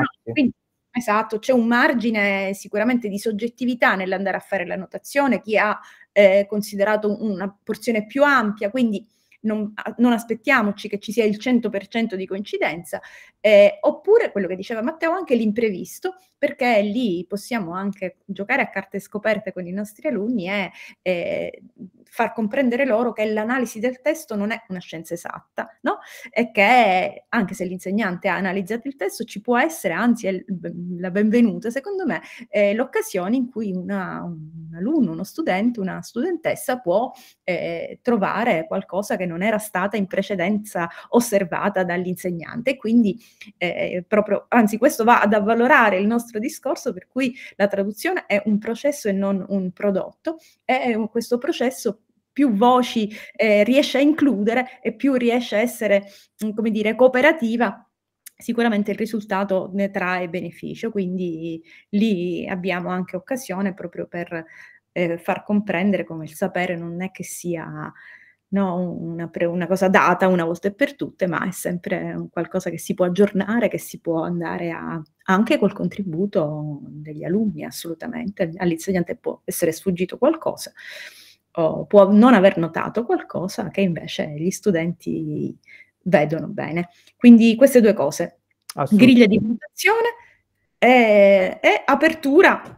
B: esatto, c'è un margine sicuramente di soggettività nell'andare a fare la notazione, chi ha eh, considerato una porzione più ampia, quindi non, non, aspettiamoci che ci sia il 100% di coincidenza, eh, oppure quello che diceva Matteo, anche l'imprevisto, perché lì possiamo anche giocare a carte scoperte con i nostri alunni e eh, far comprendere loro che l'analisi del testo non è una scienza esatta, no? E che anche se l'insegnante ha analizzato il testo, ci può essere, anzi è mm, la benvenuta, secondo me, eh, l'occasione in cui una, un alunno, uno studente, una studentessa può eh, trovare qualcosa che non era stata in precedenza osservata dall'insegnante. quindi eh, proprio, anzi questo va ad avvalorare il nostro discorso per cui la traduzione è un processo e non un prodotto e eh, questo processo più voci eh, riesce a includere e più riesce a essere, mm, come dire, cooperativa, sicuramente il risultato ne trae beneficio. Quindi lì abbiamo anche occasione proprio per eh, far comprendere come il sapere non è che sia no, una, pre- una, cosa data una volta e per tutte, ma è sempre qualcosa che si può aggiornare, che si può andare a, anche col contributo degli alunni, assolutamente. All'insegnante può essere sfuggito qualcosa o può non aver notato qualcosa che invece gli studenti vedono bene. Quindi queste due cose, griglia di mutazione e, e apertura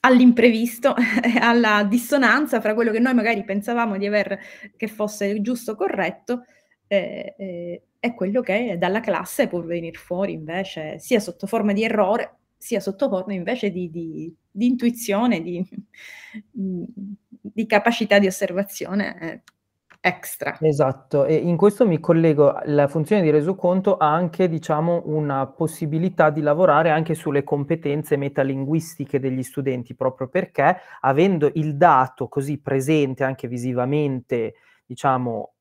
B: all'imprevisto, alla dissonanza fra quello che noi magari pensavamo di aver che fosse giusto, corretto, e, eh, è quello che dalla classe può venire fuori invece, sia sotto forma di errore, sia sotto forma invece di, di, di intuizione, di, di di capacità di osservazione
C: extra. Esatto, e in questo mi collego, la funzione di resoconto ha anche, diciamo, una possibilità di lavorare anche sulle competenze metalinguistiche degli studenti, proprio perché avendo il dato così presente anche visivamente, diciamo,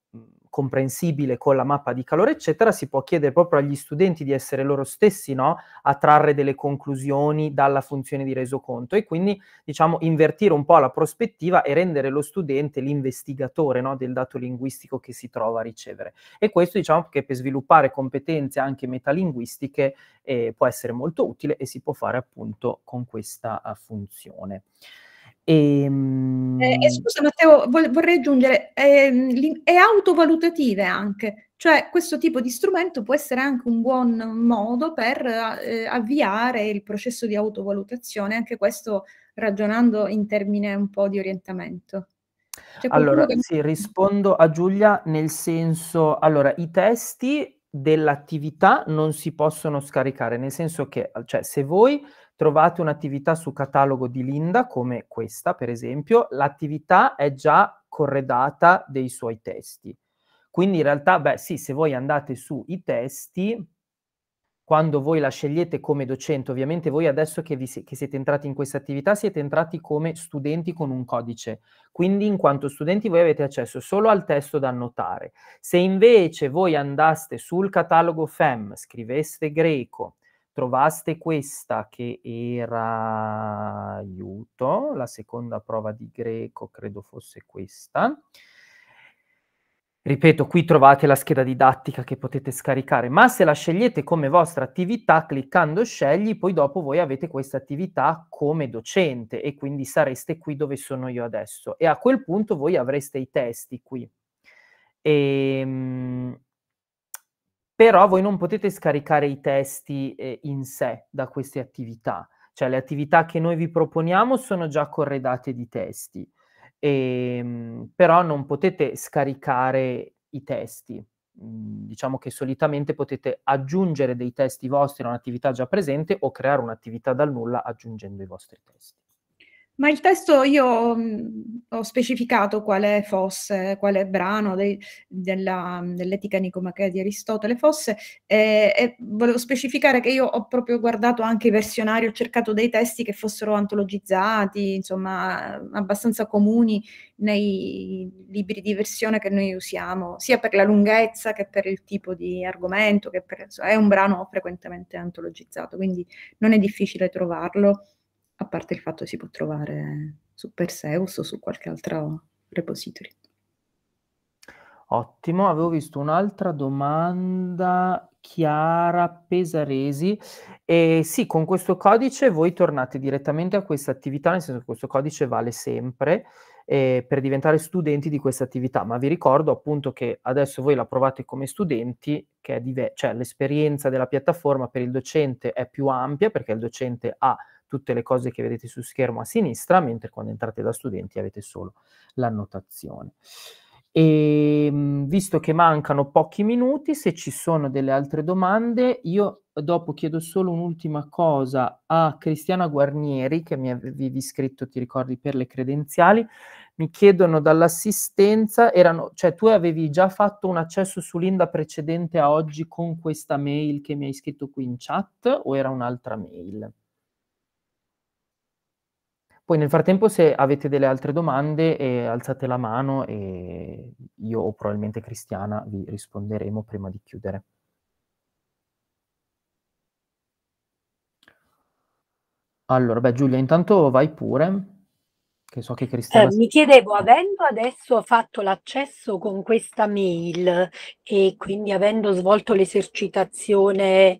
C: comprensibile con la mappa di calore, eccetera, si può chiedere proprio agli studenti di essere loro stessi no? a trarre delle conclusioni dalla funzione di resoconto e quindi diciamo invertire un po' la prospettiva e rendere lo studente l'investigatore no? del dato linguistico che si trova a ricevere. E questo diciamo che per sviluppare competenze anche metalinguistiche eh, può essere molto utile e si può fare appunto con questa eh, funzione. Ehm
B: eh, e, eh, scusa Matteo, vorrei aggiungere, eh, è autovalutative anche, cioè questo tipo di strumento può essere anche un buon modo per eh, avviare il processo di autovalutazione, anche questo ragionando in termini un po' di orientamento. Allora, che...
C: sì, rispondo a Giulia nel senso, allora, i testi dell'attività non si possono scaricare, nel senso che, cioè, se voi trovate un'attività su catalogo di Linda, come questa per esempio, l'attività è già corredata dei suoi testi. Quindi in realtà, beh sì, se voi andate su i testi, quando voi la scegliete come docente, ovviamente voi adesso che, vi, che siete entrati in questa attività siete entrati come studenti con un codice, quindi in quanto studenti voi avete accesso solo al testo da annotare. Se invece voi andaste sul catalogo FEM, scriveste greco, trovaste questa che era aiuto, la seconda prova di greco credo fosse questa. Ripeto, qui trovate la scheda didattica che potete scaricare, ma se la scegliete come vostra attività, cliccando scegli, poi dopo voi avete questa attività come docente e quindi sareste qui dove sono io adesso. E a quel punto voi avreste i testi qui. E, ehm, però voi non potete scaricare i testi eh, in sé da queste attività, cioè le attività che noi vi proponiamo sono già corredate di testi, e, ehm, però non potete scaricare i testi. Mm, diciamo che solitamente potete aggiungere dei testi vostri a un'attività già presente o creare un'attività dal nulla aggiungendo i vostri testi.
B: Ma il testo io mm, ho specificato quale fosse, quale brano de, della, mm, dell'Etica Nicomachea di Aristotele fosse e, e, volevo specificare che io ho proprio guardato anche i versionari, ho cercato dei testi che fossero antologizzati, insomma abbastanza comuni nei libri di versione che noi usiamo, sia per la lunghezza che per il tipo di argomento, che per, è un brano frequentemente antologizzato, quindi non è difficile trovarlo a parte il fatto che si può trovare
C: su Perseus o su qualche altro repository. Ottimo, avevo visto un'altra domanda, Chiara Pesaresi. E sì, con questo codice voi tornate direttamente a questa attività, nel senso che questo codice vale sempre eh, per diventare studenti di questa attività, ma vi ricordo appunto che adesso voi la provate come studenti, che è diver- cioè l'esperienza della piattaforma per il docente è più ampia perché il docente ha tutte le cose che vedete su schermo a sinistra, mentre quando entrate da studenti avete solo l'annotazione. E ehm, visto che mancano pochi minuti, se ci sono delle altre domande, io dopo chiedo solo un'ultima cosa a Cristiana Guarnieri, che mi avevi scritto, ti ricordi, per le credenziali. Mi chiedono dall'assistenza, erano, cioè tu avevi già fatto un accesso su Linda precedente a oggi con questa mail che mi hai scritto qui in chat o era un'altra mail? Poi nel frattempo se avete delle altre domande eh, alzate la mano e io o probabilmente Cristiana vi risponderemo prima di chiudere. Allora, beh Giulia, intanto vai pure, che so che Cristiana... Eh, mi
D: chiedevo, avendo adesso fatto l'accesso con questa mail e quindi avendo svolto l'esercitazione eh,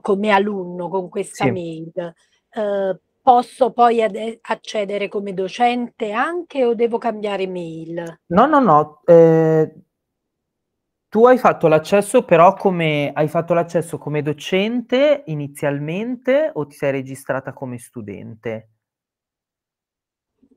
D: come alunno con questa sì. mail, eh, Posso poi ad- accedere come docente anche o devo cambiare mail?
C: No, no, no. Eh, tu hai fatto l'accesso però come, hai fatto l'accesso come docente inizialmente o ti sei registrata come studente?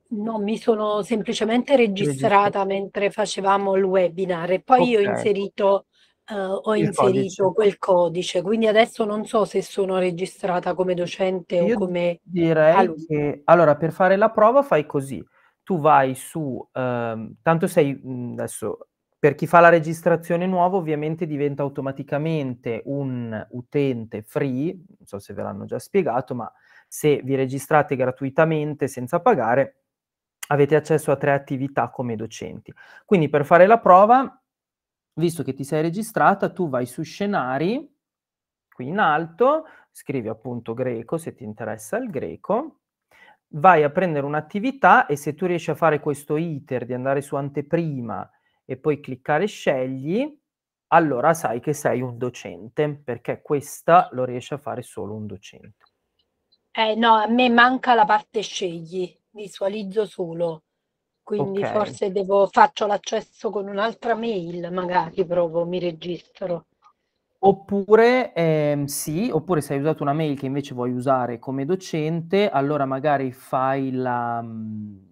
D: No, mi sono semplicemente registrata Registra. mentre facevamo il webinar e poi okay. ho inserito Uh, ho il inserito codice. quel codice, quindi adesso non so se sono registrata come docente Io o come
C: direi alunno. Che, allora, per fare la prova fai così. Tu vai su ehm, tanto sei mhmm, adesso per chi fa la registrazione nuova, ovviamente diventa automaticamente un utente free, non so se ve l'hanno già spiegato, ma se vi registrate gratuitamente senza pagare avete accesso a tre attività come docenti. Quindi per fare la prova visto che ti sei registrata, tu vai su scenari, qui in alto, scrivi appunto greco se ti interessa il greco, vai a prendere un'attività e se tu riesci a fare questo iter di andare su anteprima e poi cliccare scegli, allora sai che sei un docente, perché questa lo riesce a fare solo un docente.
D: Eh no, a me manca la parte scegli, visualizzo solo quindi okay. forse devo, faccio l'accesso con un'altra mail, magari provo, mi registro.
C: Oppure ehm, sì, oppure se hai usato una mail che invece vuoi usare come docente, allora magari fai la, mhmm,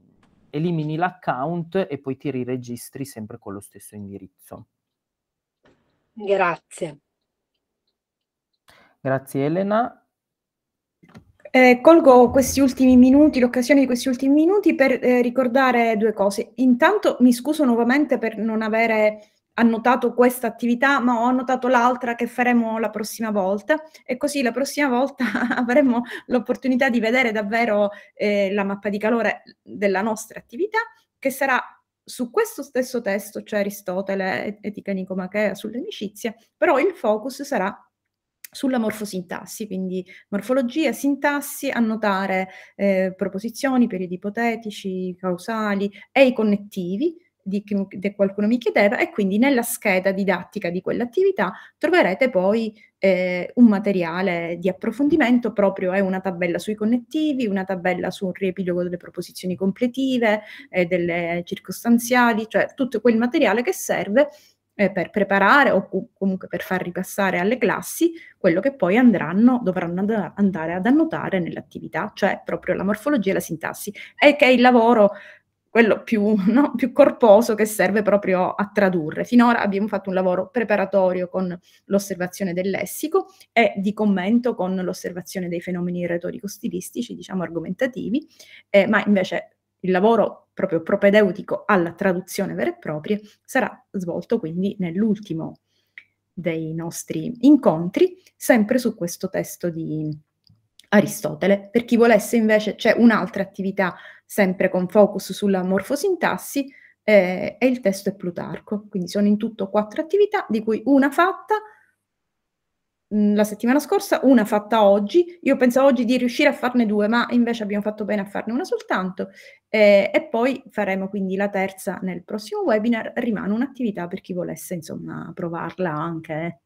C: elimini l'account e poi ti riregistri sempre con lo stesso indirizzo.
D: Grazie.
C: Grazie
B: Elena. Eh, colgo questi ultimi minuti, l'occasione di questi ultimi minuti per eh, ricordare due cose. Intanto mi scuso nuovamente per non avere annotato questa attività, ma ho annotato l'altra che faremo la prossima volta e così la prossima volta avremo l'opportunità di vedere davvero eh, la mappa di calore della nostra attività che sarà su questo stesso testo, cioè Aristotele, Etica Nicomachea sull'amicizia, però il focus sarà sulla morfosintassi, quindi morfologia, sintassi, annotare eh, proposizioni, periodi ipotetici, causali e i connettivi di, che qualcuno mi chiedeva e quindi nella scheda didattica di quell'attività troverete poi eh, un materiale di approfondimento proprio è eh, una tabella sui connettivi, una tabella su un riepilogo delle proposizioni completive, eh, delle circostanziali, cioè tutto quel materiale che serve eh, per preparare o comunque per far ripassare alle classi quello che poi andranno, dovranno and- andare ad annotare nell'attività, cioè proprio la morfologia e la sintassi, e che è il lavoro quello più, no, più, corposo che serve proprio a tradurre. Finora abbiamo fatto un lavoro preparatorio con l'osservazione del lessico e di commento con l'osservazione dei fenomeni retorico-stilistici, diciamo argomentativi, eh, ma invece il lavoro proprio propedeutico alla traduzione vera e propria sarà svolto quindi nell'ultimo dei nostri incontri, sempre su questo testo di Aristotele. Per chi volesse invece c'è un'altra attività sempre con focus sulla morfosintassi eh, e il testo è Plutarco. Quindi sono in tutto quattro attività, di cui una fatta la settimana scorsa, una fatta oggi. Io pensavo oggi di riuscire a farne due, ma invece abbiamo fatto bene a farne una soltanto. Eh, e poi faremo quindi la terza nel prossimo webinar. Rimane un'attività per chi volesse, insomma, provarla anche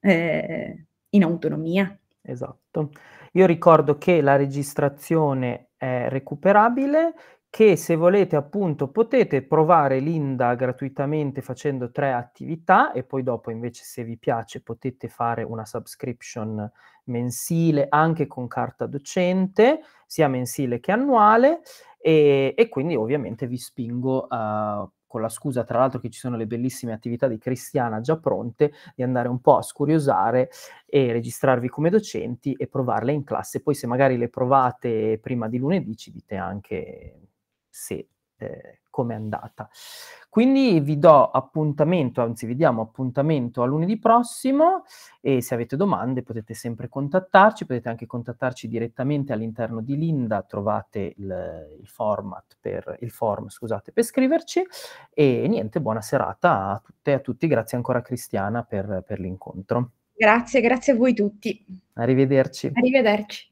B: eh,
C: in autonomia. Esatto. Io ricordo che la registrazione è recuperabile che se volete appunto potete provare l'Inda gratuitamente facendo tre attività e poi dopo invece se vi piace potete fare una subscription mensile anche con carta docente, sia mensile che annuale e, e quindi ovviamente vi spingo uh, con la scusa tra l'altro che ci sono le bellissime attività di Cristiana già pronte, di andare un po' a scuriosare e registrarvi come docenti e provarle in classe. Poi se magari le provate prima di lunedì ci dite anche se eh, come è andata. Quindi vi do appuntamento, anzi vi diamo appuntamento a lunedì prossimo e se avete domande potete sempre contattarci, potete anche contattarci direttamente all'interno di Linda, trovate il, il, format per, il form scusate, per scriverci e niente, buona serata a tutte e a tutti, grazie ancora Cristiana per, per l'incontro.
B: Grazie, grazie a voi tutti.
C: Arrivederci.
B: Arrivederci.